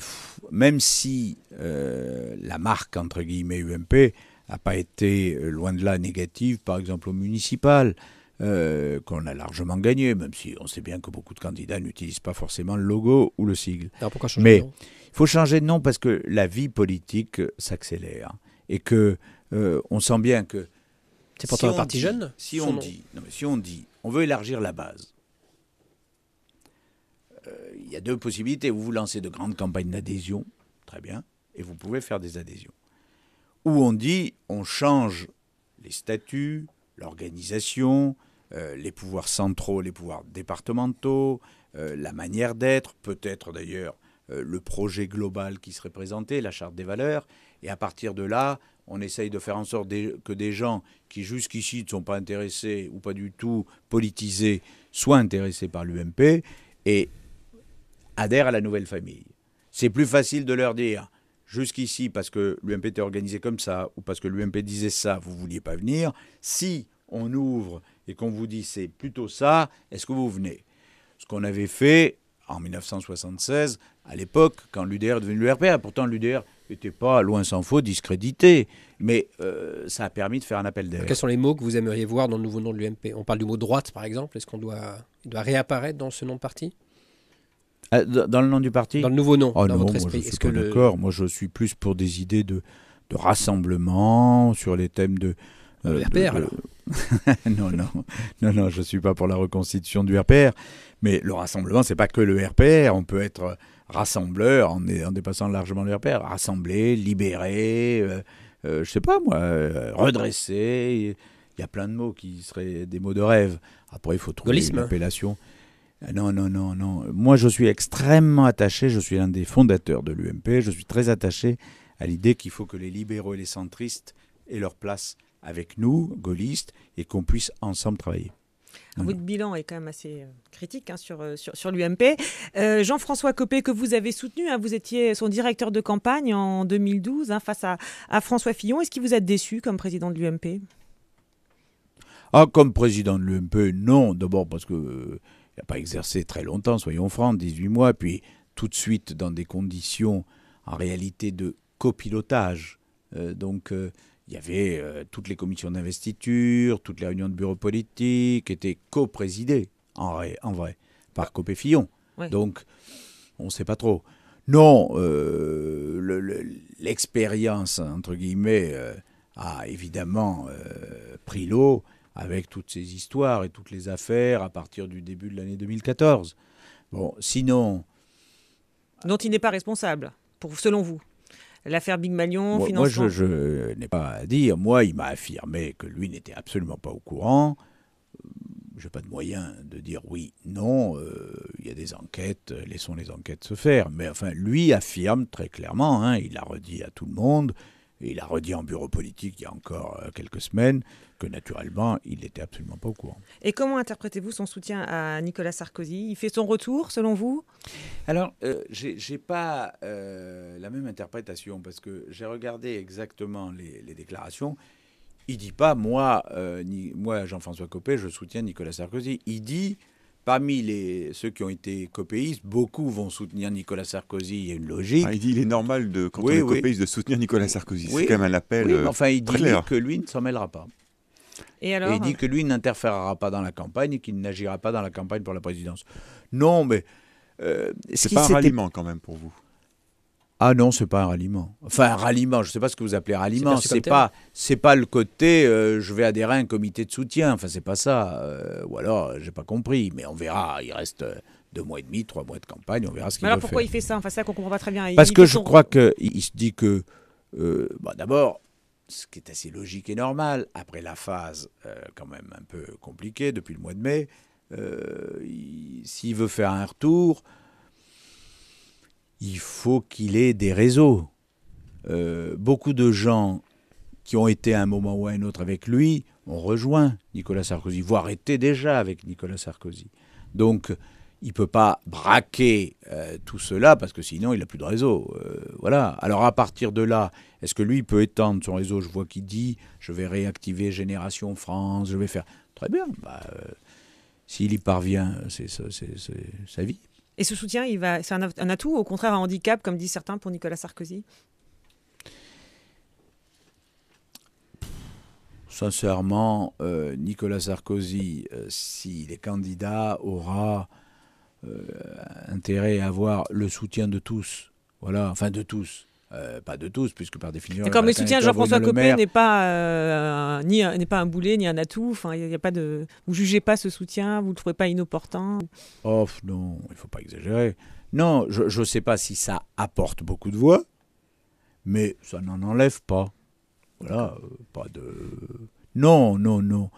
même si euh, la marque, entre guillemets, UMP, n'a pas été euh, loin de là négative, par exemple au municipal, qu'on a largement gagné, même si on sait bien que beaucoup de candidats n'utilisent pas forcément le logo ou le sigle. pourquoi changer Mais il faut changer de nom parce que la vie politique s'accélère et que on sent bien que. C'est pourtant si parti jeune Si on dit, si on dit, on veut élargir la base euh, il y a deux possibilités. Vous vous lancez de grandes campagnes d'adhésion, très bien, et vous pouvez faire des adhésions. Où on dit, on change les statuts, l'organisation, euh, les pouvoirs centraux, les pouvoirs départementaux, euh, la manière d'être, peut-être d'ailleurs le projet global qui serait présenté, la charte des valeurs. Et à partir de là, on essaye de faire en sorte que des gens qui jusqu'ici ne sont pas intéressés ou pas du tout politisés soient intéressés par l'UMP. Et adhèrent à la nouvelle famille. C'est plus facile de leur dire jusqu'ici parce que l'UMP était organisé comme ça ou parce que l'UMP disait ça, vous vouliez pas venir. Si on ouvre et qu'on vous dit c'est plutôt ça, est-ce que vous venez Ce qu'on avait fait en 1976, à l'époque, quand l'UDR est devenu l'URPR. Pourtant, l'UDR n'était pas, loin sans faux, discrédité. Mais euh, ça a permis de faire un appel d'air. Quels sont les mots que vous aimeriez voir dans le nouveau nom de l'UMP On parle du mot droite, par exemple. Est-ce qu'on doit, doit réapparaître dans ce nom de parti ah, dans le nom du parti Dans le nouveau nom, oh, dans non, Moi, je suis d'accord. Moi, je suis plus pour des idées de, de rassemblement sur les thèmes de. Euh, le RPR, alors. [laughs] non, non, non, non, je ne suis pas pour la reconstitution du RPR. Mais le rassemblement, c'est pas que le RPR. On peut être rassembleur en, en dépassant largement le RPR. Rassembler, libérer, je euh, ne euh, je sais pas moi, euh, redresser. Il y a plein de mots qui seraient des mots de rêve. Après, il faut trouver une appellation. Non, non, non, non. Moi, je suis extrêmement attaché, je suis l'un des fondateurs de l'UMP, je suis très attaché à l'idée qu'il faut que les libéraux et les centristes aient leur place avec nous, gaullistes, et qu'on puisse ensemble travailler. Votre bilan est quand même assez euh, critique hein, euh, sur, sur, l'UMP. Euh, Jean-François Copé, que vous avez soutenu, hein, vous étiez son directeur de campagne en 2012 hein, face à, à, François Fillon. Est-ce qu'il vous a déçu comme président de l'UMP ah, Comme président de l'UMP, non. D'abord parce que il n'a pas exercé très longtemps, soyons francs, 18 mois, puis tout de suite dans des conditions en réalité de copilotage. Euh, donc euh, il y avait euh, toutes les commissions d'investiture, toutes les réunions de bureau politique étaient coprésidées, en, vrai, en vrai, par Copé Fillon. Donc on ne sait pas trop. Non, l'expérience, entre guillemets, a évidemment pris l'eau avec toutes ces histoires et toutes les affaires à partir du début de l'année 2014. Bon, sinon. Dont il n'est pas responsable, pour, selon vous L'affaire Big Malion, Moi, je, n'ai pas à dire. Moi, il m'a affirmé que lui n'était absolument pas au courant. J'ai pas de moyen de dire oui, non. Euh, il y a des enquêtes, laissons les enquêtes se faire. Mais enfin, lui affirme très clairement, hein, il a redit à tout le monde, il a redit en bureau politique il y a encore euh, quelques semaines que naturellement, il n'était absolument pas au courant. Et comment interprétez-vous son soutien à Nicolas Sarkozy Il fait son retour, selon vous Alors, euh, j'ai je n'ai pas euh, la même interprétation parce que j'ai regardé exactement les, déclarations. Il dit pas, moi, ni, moi Jean-François Copé, je soutiens Nicolas Sarkozy. Il dit, Parmi les, ceux qui ont été copéistes, beaucoup vont soutenir Nicolas Sarkozy. Il y a une logique. Ah, il dit qu'il est normal, de, quand on est copéiste, de soutenir Nicolas Sarkozy. C'est quand même un appel. Euh, enfin, il dit que lui ne s'en mêlera pas. Et, alors il dit que lui n'interférera pas dans la campagne et qu'il n'agira pas dans la campagne pour la présidence. Non, mais. Euh, C'est pas un ralliement quand même pour vous ah non, c'est pas un ralliement. Enfin, un ralliement, je ne sais pas ce que vous appelez ralliement. C'est pas, c'est pas le côté euh, je vais adhérer à un comité de soutien. Enfin, c'est pas ça. Euh, ou alors, euh, j'ai pas compris. Mais on verra. Il reste deux mois et demi, trois mois de campagne. On verra ce qu'il Alors pourquoi il fait ça Enfin, ça qu'on comprend pas très bien. Parce que je crois qu'il se dit que, d'abord, ce qui est assez logique et normal, après la phase quand même un peu compliquée depuis le mois de mai, s'il veut faire un retour il faut qu'il ait des réseaux. Euh, beaucoup de gens qui ont été à un moment ou à un autre avec lui ont rejoint Nicolas Sarkozy, voire étaient déjà avec Nicolas Sarkozy. Donc, il ne peut pas braquer euh, tout cela parce que sinon il n'a plus de réseau. Euh, voilà. Alors à partir de là, est-ce que lui peut étendre son réseau Je vois qu'il dit je vais réactiver Génération France, je vais faire. Très bien. Bah, S'il y parvient, c'est sa vie. Et ce soutien, il va, c'est un, atout au contraire un handicap, comme disent certains pour Nicolas Sarkozy sincèrement, euh, Nicolas Sarkozy, euh, s'il est candidat, aura euh, intérêt à avoir le soutien de tous. Voilà, enfin de tous. Euh, pas de tous, puisque par définition. D'accord, mais le soutien Jean-François Copé n'est pas, euh, ni, n'est pas un boulet, ni un atout. Enfin, il y a pas de. Vous jugez pas ce soutien, vous le trouvez pas inopportun. Oh non, il faut pas exagérer. Non, je ne sais pas si ça apporte beaucoup de voix, mais ça n'en enlève pas. Voilà, euh, pas de. Non, non, non.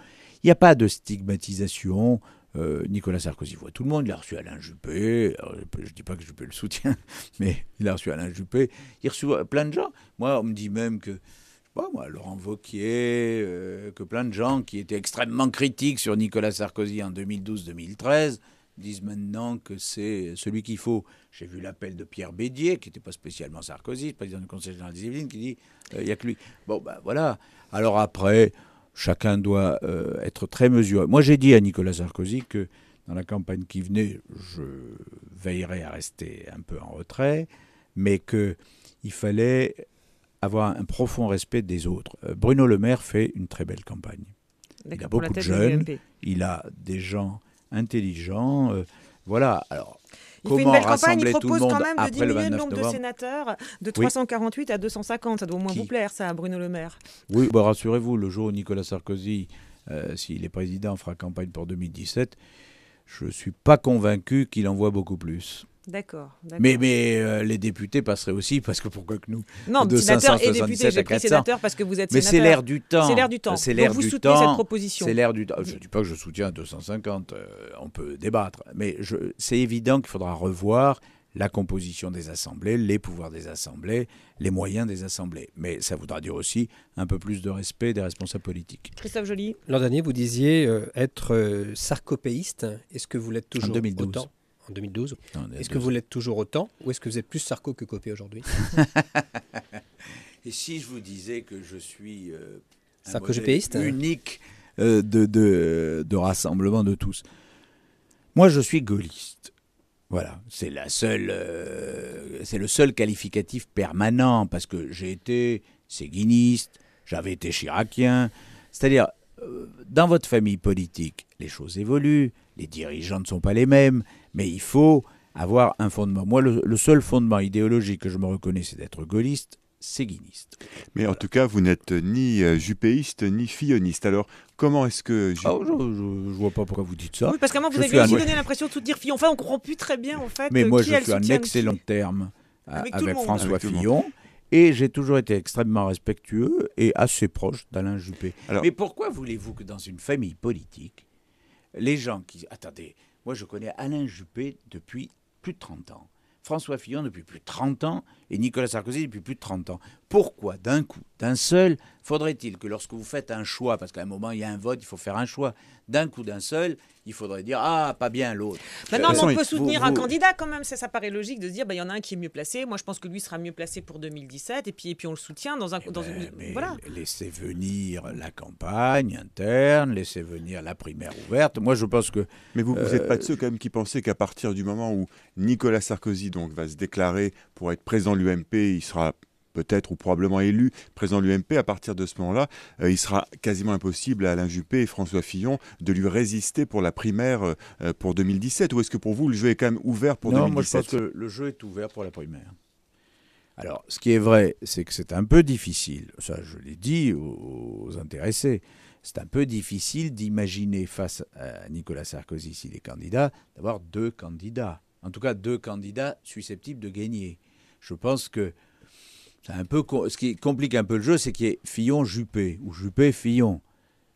Il n'y a pas de stigmatisation. Euh, Nicolas Sarkozy voit tout le monde, il a reçu Alain Juppé, je ne dis pas que Juppé le soutient, [laughs] mais il a reçu Alain Juppé, il reçoit plein de gens. Moi, on me dit même que, je sais pas moi, Laurent Vauquier, euh, que plein de gens qui étaient extrêmement critiques sur Nicolas Sarkozy en 2012-2013 disent maintenant que c'est celui qu'il faut. J'ai vu l'appel de Pierre Bédier, qui n'était pas spécialement Sarkozy, président du Conseil général des Yvelines, qui dit euh, il y n'y a que lui. Bon, ben voilà. Alors après, chacun doit euh, être très mesuré. Moi, j'ai dit à Nicolas Sarkozy que dans la campagne qui venait, je veillerais à rester un peu en retrait, mais qu'il fallait avoir un profond respect des autres. Euh, Bruno Le Maire fait une très belle campagne. Il a beaucoup de jeunes, il a des gens intelligents. Euh, voilà. Alors, il fait une belle campagne, il propose quand même de diminuer le, nombre de sénateurs de 348 à 250. Ça doit au moins vous plaire, ça, Bruno Le Maire. Oui, bah, rassurez-vous, le jour où Nicolas Sarkozy, euh, s'il est président, fera campagne pour 2017, je ne suis pas convaincu qu'il en voit beaucoup plus. D'accord. Mais, mais euh, les députés passeraient aussi, parce que pourquoi que nous Non, de sénateurs et députés, j'ai pris sénateur parce que vous êtes mais sénateur. Mais c'est l'air du temps. C'est l'air du temps. C'est l'air vous du soutenez cette proposition. C'est l'air du temps. Je ne dis pas que je soutiens 250, euh, on peut débattre. Mais c'est évident qu'il faudra revoir la composition des assemblées, les pouvoirs des assemblées, les moyens des assemblées. Mais ça voudra dire aussi un peu plus de respect des responsables politiques. Christophe Joly L'an dernier, vous disiez euh, être sarcopéiste. Est-ce que vous l'êtes toujours En 2012 en 2012. Est-ce que vous l'êtes toujours autant ou est-ce que vous êtes plus Sarko que Copé aujourd'hui Et si je vous disais que je suis euh, un unique euh, de, de, de, rassemblement de tous Moi, je suis gaulliste. Voilà, c'est la seule, euh, c'est le seul qualificatif permanent parce que j'ai été séguiniste, j'avais été chiracien. C'est-à-dire, euh, dans votre famille politique, les choses évoluent, les dirigeants ne sont pas les mêmes, mais il faut avoir un fondement. Moi, le, seul fondement idéologique que je me reconnais, c'est d'être gaulliste, guiniste. Mais en tout cas, vous n'êtes ni euh, jupéiste ni filloniste. Alors, comment est-ce que... Ah, je, ne vois pas pourquoi vous dites ça. Oui, parce qu'à moi, vous avez aussi donné l'impression de tout dire Fillon. Enfin, on comprend plus très bien, en fait, Mais euh, moi, je suis un excellent terme euh, avec, François Fillon. Et j'ai toujours été extrêmement respectueux et assez proche d'Alain Juppé. Mais pourquoi voulez-vous que dans une famille politique, les gens qui... Attendez, moi, je connais Alain Juppé depuis plus de 30 ans. François Fillon depuis plus de 30 ans, et Nicolas Sarkozy depuis plus de 30 ans. Pourquoi, d'un coup, d'un seul, faudrait-il que lorsque vous faites un choix, parce qu'à un moment il y a un vote, il faut faire un choix, d'un coup, d'un seul, il faudrait dire Ah, pas bien l'autre. Bah euh, Maintenant, on peut soutenir un candidat quand même, ça, ça paraît logique de se dire bah, Il y en a un qui est mieux placé, moi je pense que lui sera mieux placé pour 2017, et puis, et puis on le soutient dans un. Eh ben, une... voilà. Laissez venir la campagne interne, laissez venir la primaire ouverte. Moi je pense que. Mais vous n'êtes pas de euh, ceux quand même qui pensaient qu'à partir du moment où Nicolas Sarkozy donc, va se déclarer pour être présent l'UMP, il sera peut-être ou probablement élu président de l'UMP, à partir de ce moment-là, euh, il sera quasiment impossible à Alain Juppé et François Fillon de lui résister pour la primaire euh, pour 2017. Ou est-ce que pour vous, le jeu est quand même ouvert pour non, moi je le jeu est ouvert pour la primaire. Alors, ce qui est vrai, c'est que c'est un peu difficile, ça je l'ai dit aux, aux intéressés, c'est un peu difficile d'imaginer face à Nicolas Sarkozy, s'il est candidat, d'avoir deux candidats. En tout cas, deux candidats susceptibles de gagner. Je pense que un peu ce qui complique un peu le jeu, c'est qu'il y ait Fillon-Juppé ou Juppé-Fillon.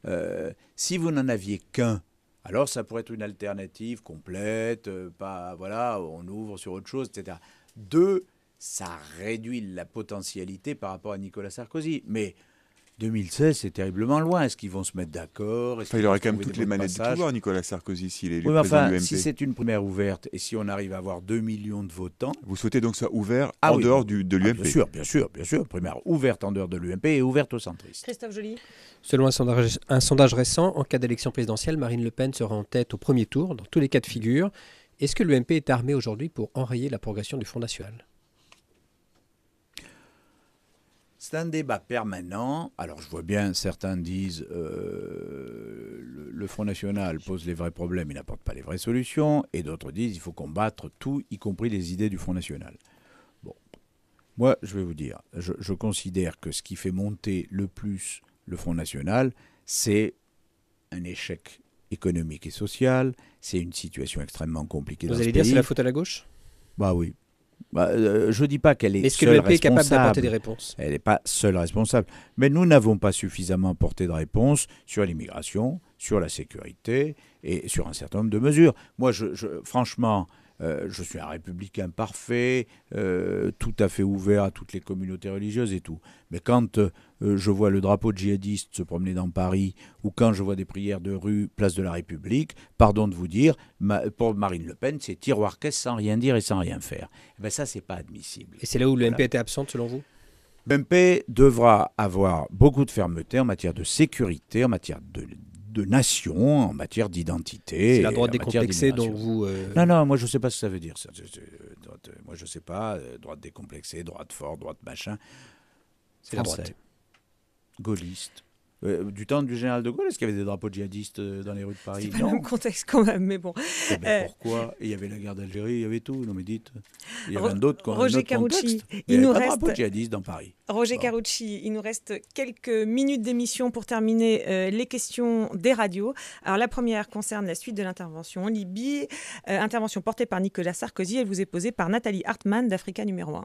Euh, si vous n'en aviez qu'un, alors ça pourrait être une alternative complète, euh, pas voilà, on ouvre sur autre chose, etc. Deux, ça réduit la potentialité par rapport à Nicolas Sarkozy. Mais 2016, c'est terriblement loin. Est-ce qu'ils vont se mettre d'accord enfin, Il aurait quand même toutes les manettes de pouvoir, Nicolas Sarkozy, s'il est oui, mais enfin, Si c'est une primaire ouverte et si on arrive à avoir 2 millions de votants. Vous souhaitez donc ça ouvert ah en dehors de ah, l'UMP Bien sûr, bien sûr, bien sûr. Primaire ouverte en dehors de l'UMP et ouverte aux centristes. Christophe Joly Selon un sondage, récent, en cas d'élection présidentielle, Marine Le Pen sera en tête au premier tour, dans tous les cas de figure. Est-ce que l'UMP est armée aujourd'hui pour enrayer la progression du Fonds National c'est un débat permanent. Alors, je vois bien, certains disent euh, le, Front National pose les vrais problèmes, il n'apporte pas les vraies solutions, et d'autres disent il faut combattre tout, y compris les idées du Front National. Bon, moi, je vais vous dire, je, considère que ce qui fait monter le plus le Front National, c'est un échec économique et social, c'est une situation extrêmement compliquée. Vous allez dire dire c'est la faute à la gauche Bah oui, bah, euh, je ne dis pas qu'elle est, est -ce que responsable. Est capable d'apporter des réponses Elle n'est pas seule responsable. Mais nous n'avons pas suffisamment porté de réponses sur l'immigration, sur la sécurité et sur un certain nombre de mesures. Moi, je, je franchement, euh, je suis un républicain parfait, euh, tout à fait ouvert à toutes les communautés religieuses et tout. Mais quand euh, je vois le drapeau djihadiste se promener dans Paris, ou quand je vois des prières de rue, place de la République, pardon de vous dire, pour Marine Le Pen, c'est tiroir caisse sans rien dire et sans rien faire. Eh ben ça, c'est pas admissible. Et c'est là où le MP était absent, selon vous MP devra avoir beaucoup de fermeté en matière de sécurité, en matière de de nation en matière d'identité. C'est la droite décomplexée dont vous. Euh, non, non, moi je ne sais pas ce que ça veut dire. Ça. Euh, moi je ne sais pas, euh, droite décomplexée, droite fort, droite machin. C'est la droite. Gaulliste. Euh, du temps du général de Gaulle, est-ce qu'il y avait des drapeaux djihadistes euh, dans les rues de Paris C'est pas Non. le même contexte quand même, mais bon. Eh ben, euh, pourquoi Il y avait la guerre d'Algérie, il y avait tout. Non mais dites, il y en a d'autres. Roger Carucci, il, nous reste djihadistes dans Paris. Roger Carucci, il nous reste quelques minutes d'émission pour terminer les questions des radios. Alors la première concerne la suite de l'intervention en Libye, intervention portée par Nicolas Sarkozy. Elle vous est posée par Nathalie Hartmann d'Africa numéro 1.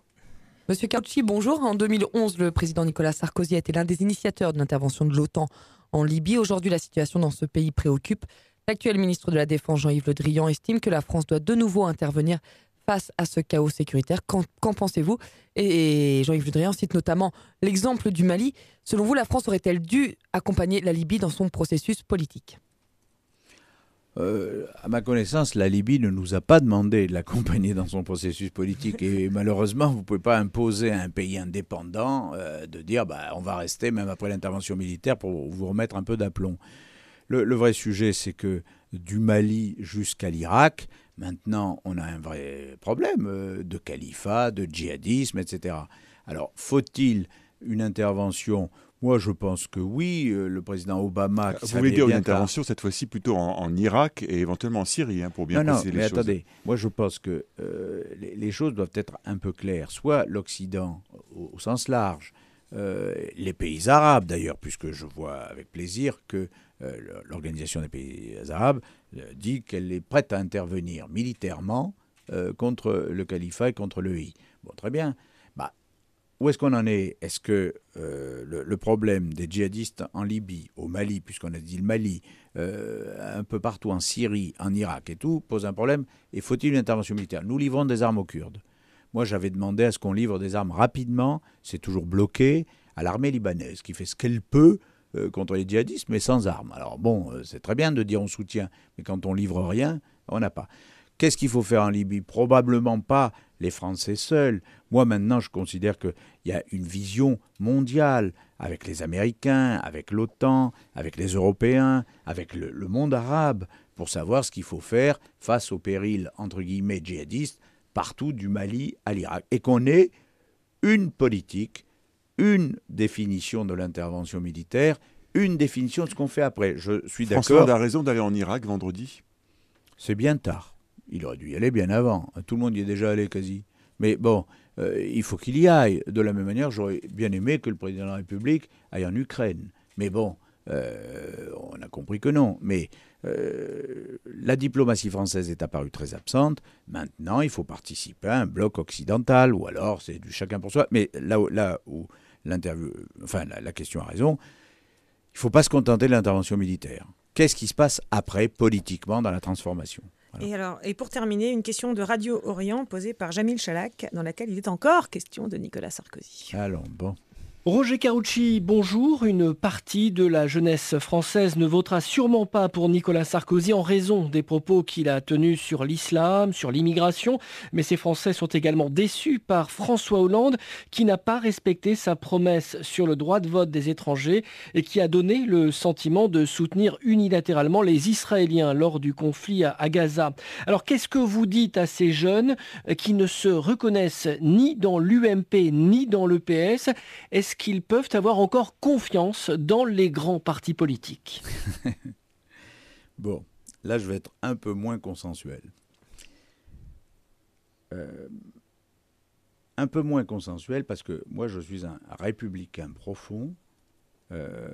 Monsieur Cauchy, bonjour. En 2011, le président Nicolas Sarkozy a été l'un des initiateurs de l'intervention de l'OTAN en Libye. Aujourd'hui, la situation dans ce pays préoccupe. L'actuel ministre de la Défense, Jean-Yves Le Drian, estime que la France doit de nouveau intervenir face à ce chaos sécuritaire. Qu'en pensez-vous Et Jean-Yves Le Drian cite notamment l'exemple du Mali. Selon vous, la France aurait-elle dû accompagner la Libye dans son processus politique euh, à ma connaissance, la Libye ne nous a pas demandé de l'accompagner dans son processus politique. Et [laughs] malheureusement, vous ne pouvez pas imposer à un pays indépendant euh, de dire bah, on va rester même après l'intervention militaire pour vous remettre un peu d'aplomb. Le, vrai sujet, c'est que du Mali jusqu'à l'Irak, maintenant, on a un vrai problème euh, de califat, de djihadisme, etc. Alors, faut-il une intervention moi, je pense que oui. Euh, le président Obama. Ah, vous voulez dire une intervention cette fois-ci plutôt en, Irak et éventuellement en Syrie, hein, pour bien non, préciser non, les mais Attendez, moi je pense que euh, les, choses doivent être un peu claires. Soit l'Occident, au, sens large, euh, les pays arabes d'ailleurs, puisque je vois avec plaisir que l'Organisation des pays arabes dit qu'elle est prête à intervenir militairement contre le califat et contre le Bon, très bien. Où est-ce qu'on en est Est-ce que euh, le, problème des djihadistes en Libye, au Mali, puisqu'on a dit le Mali, euh, un peu partout en Syrie, en Irak et tout, pose un problème Et faut-il une intervention militaire Nous livrons des armes aux Kurdes. Moi, j'avais demandé à ce qu'on livre des armes rapidement, c'est toujours bloqué, à l'armée libanaise, qui fait ce qu'elle peut euh, contre les djihadistes, mais sans armes. Alors bon, c'est très bien de dire on soutient, mais quand on livre rien, on n'a pas. Qu'est-ce qu'il faut faire en Libye Probablement pas les Français seuls. Moi maintenant, je considère qu'il y a une vision mondiale avec les Américains, avec l'OTAN, avec les Européens, avec le, monde arabe, pour savoir ce qu'il faut faire face au péril, entre guillemets, djihadiste partout du Mali à l'Irak. Et qu'on ait une politique, une définition de l'intervention militaire, une définition de ce qu'on fait après. Je suis d'accord. François a raison d'aller en Irak vendredi. C'est bien tard. Il aurait dû y aller bien avant. Tout le monde y est déjà allé quasi. Mais bon, euh, il faut qu'il y aille. De la même manière, j'aurais bien aimé que le président de la République aille en Ukraine. Mais bon, euh, on a compris que non. Mais euh, la diplomatie française est apparue très absente. Maintenant, il faut participer à un bloc occidental, ou alors c'est du chacun pour soi. Mais là où, l'interview, enfin la, la, question a raison, il ne faut pas se contenter de l'intervention militaire. Qu'est-ce qui se passe après politiquement dans la transformation et, alors, et pour terminer, une question de Radio Orient posée par Jamil Chalak, dans laquelle il est encore question de Nicolas Sarkozy. Allons, bon. Roger Carucci, bonjour. Une partie de la jeunesse française ne votera sûrement pas pour Nicolas Sarkozy en raison des propos qu'il a tenus sur l'islam, sur l'immigration, mais ces Français sont également déçus par François Hollande qui n'a pas respecté sa promesse sur le droit de vote des étrangers et qui a donné le sentiment de soutenir unilatéralement les Israéliens lors du conflit à Gaza. Alors qu'est-ce que vous dites à ces jeunes euh, qui ne se reconnaissent ni dans l'UMP ni dans le PS qu'ils peuvent avoir encore confiance dans les grands partis politiques [laughs] Bon, là je vais être un peu moins consensuel. Euh, un peu moins consensuel parce que moi je suis un républicain profond, euh,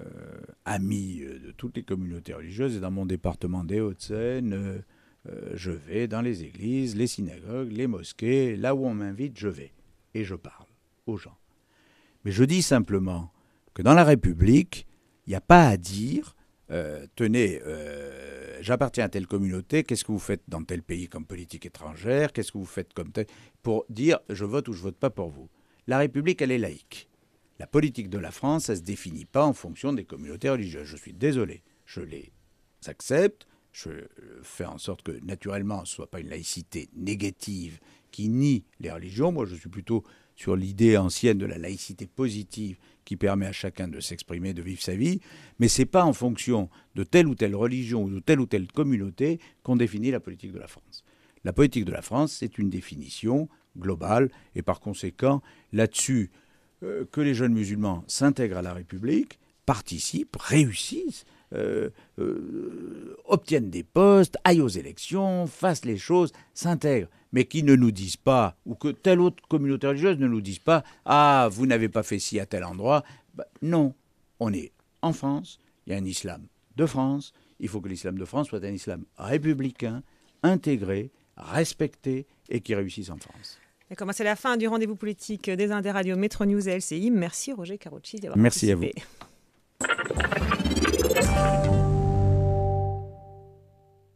ami euh, de toutes les communautés religieuses et dans mon département des Hauts-de-Seine, je vais dans les églises, les synagogues, les mosquées, là où on m'invite, je vais et je parle aux gens. Mais je dis simplement que dans la République, il n'y a pas à dire euh, tenez, euh, j'appartiens à telle communauté, qu'est-ce que vous faites dans tel pays comme politique étrangère, qu'est-ce que vous faites comme tel, pour dire je vote ou je vote pas pour vous. La République, elle est laïque. La politique de la France, elle ne se définit pas en fonction des communautés religieuses. Je suis désolé, je les accepte, je euh, fais en sorte que naturellement ce ne soit pas une laïcité négative qui nie les religions. Moi, je suis plutôt sur l'idée ancienne de la laïcité positive qui permet à chacun de s'exprimer, de vivre sa vie, mais ce n'est pas en fonction de telle ou telle religion ou de telle ou telle communauté qu'on définit la politique de la France. La politique de la France, c'est une définition globale, et par conséquent, là-dessus, euh, que les jeunes musulmans s'intègrent à la République, participent, réussissent euh, euh, obtiennent des postes, aillent aux élections, fassent les choses, s'intègrent, mais qui ne nous disent pas, ou que telle autre communauté religieuse ne nous dise pas, ah, vous n'avez pas fait ci à tel endroit. Bah, non, on est en France, il y a un islam de France, il faut que l'islam de France soit un islam républicain, intégré, respecté et qui réussisse en France. D'accord, c'est la fin du rendez-vous politique des Indes Radio Métro News et LCI. Merci Roger Carucci d'avoir Merci à vous. Thank you.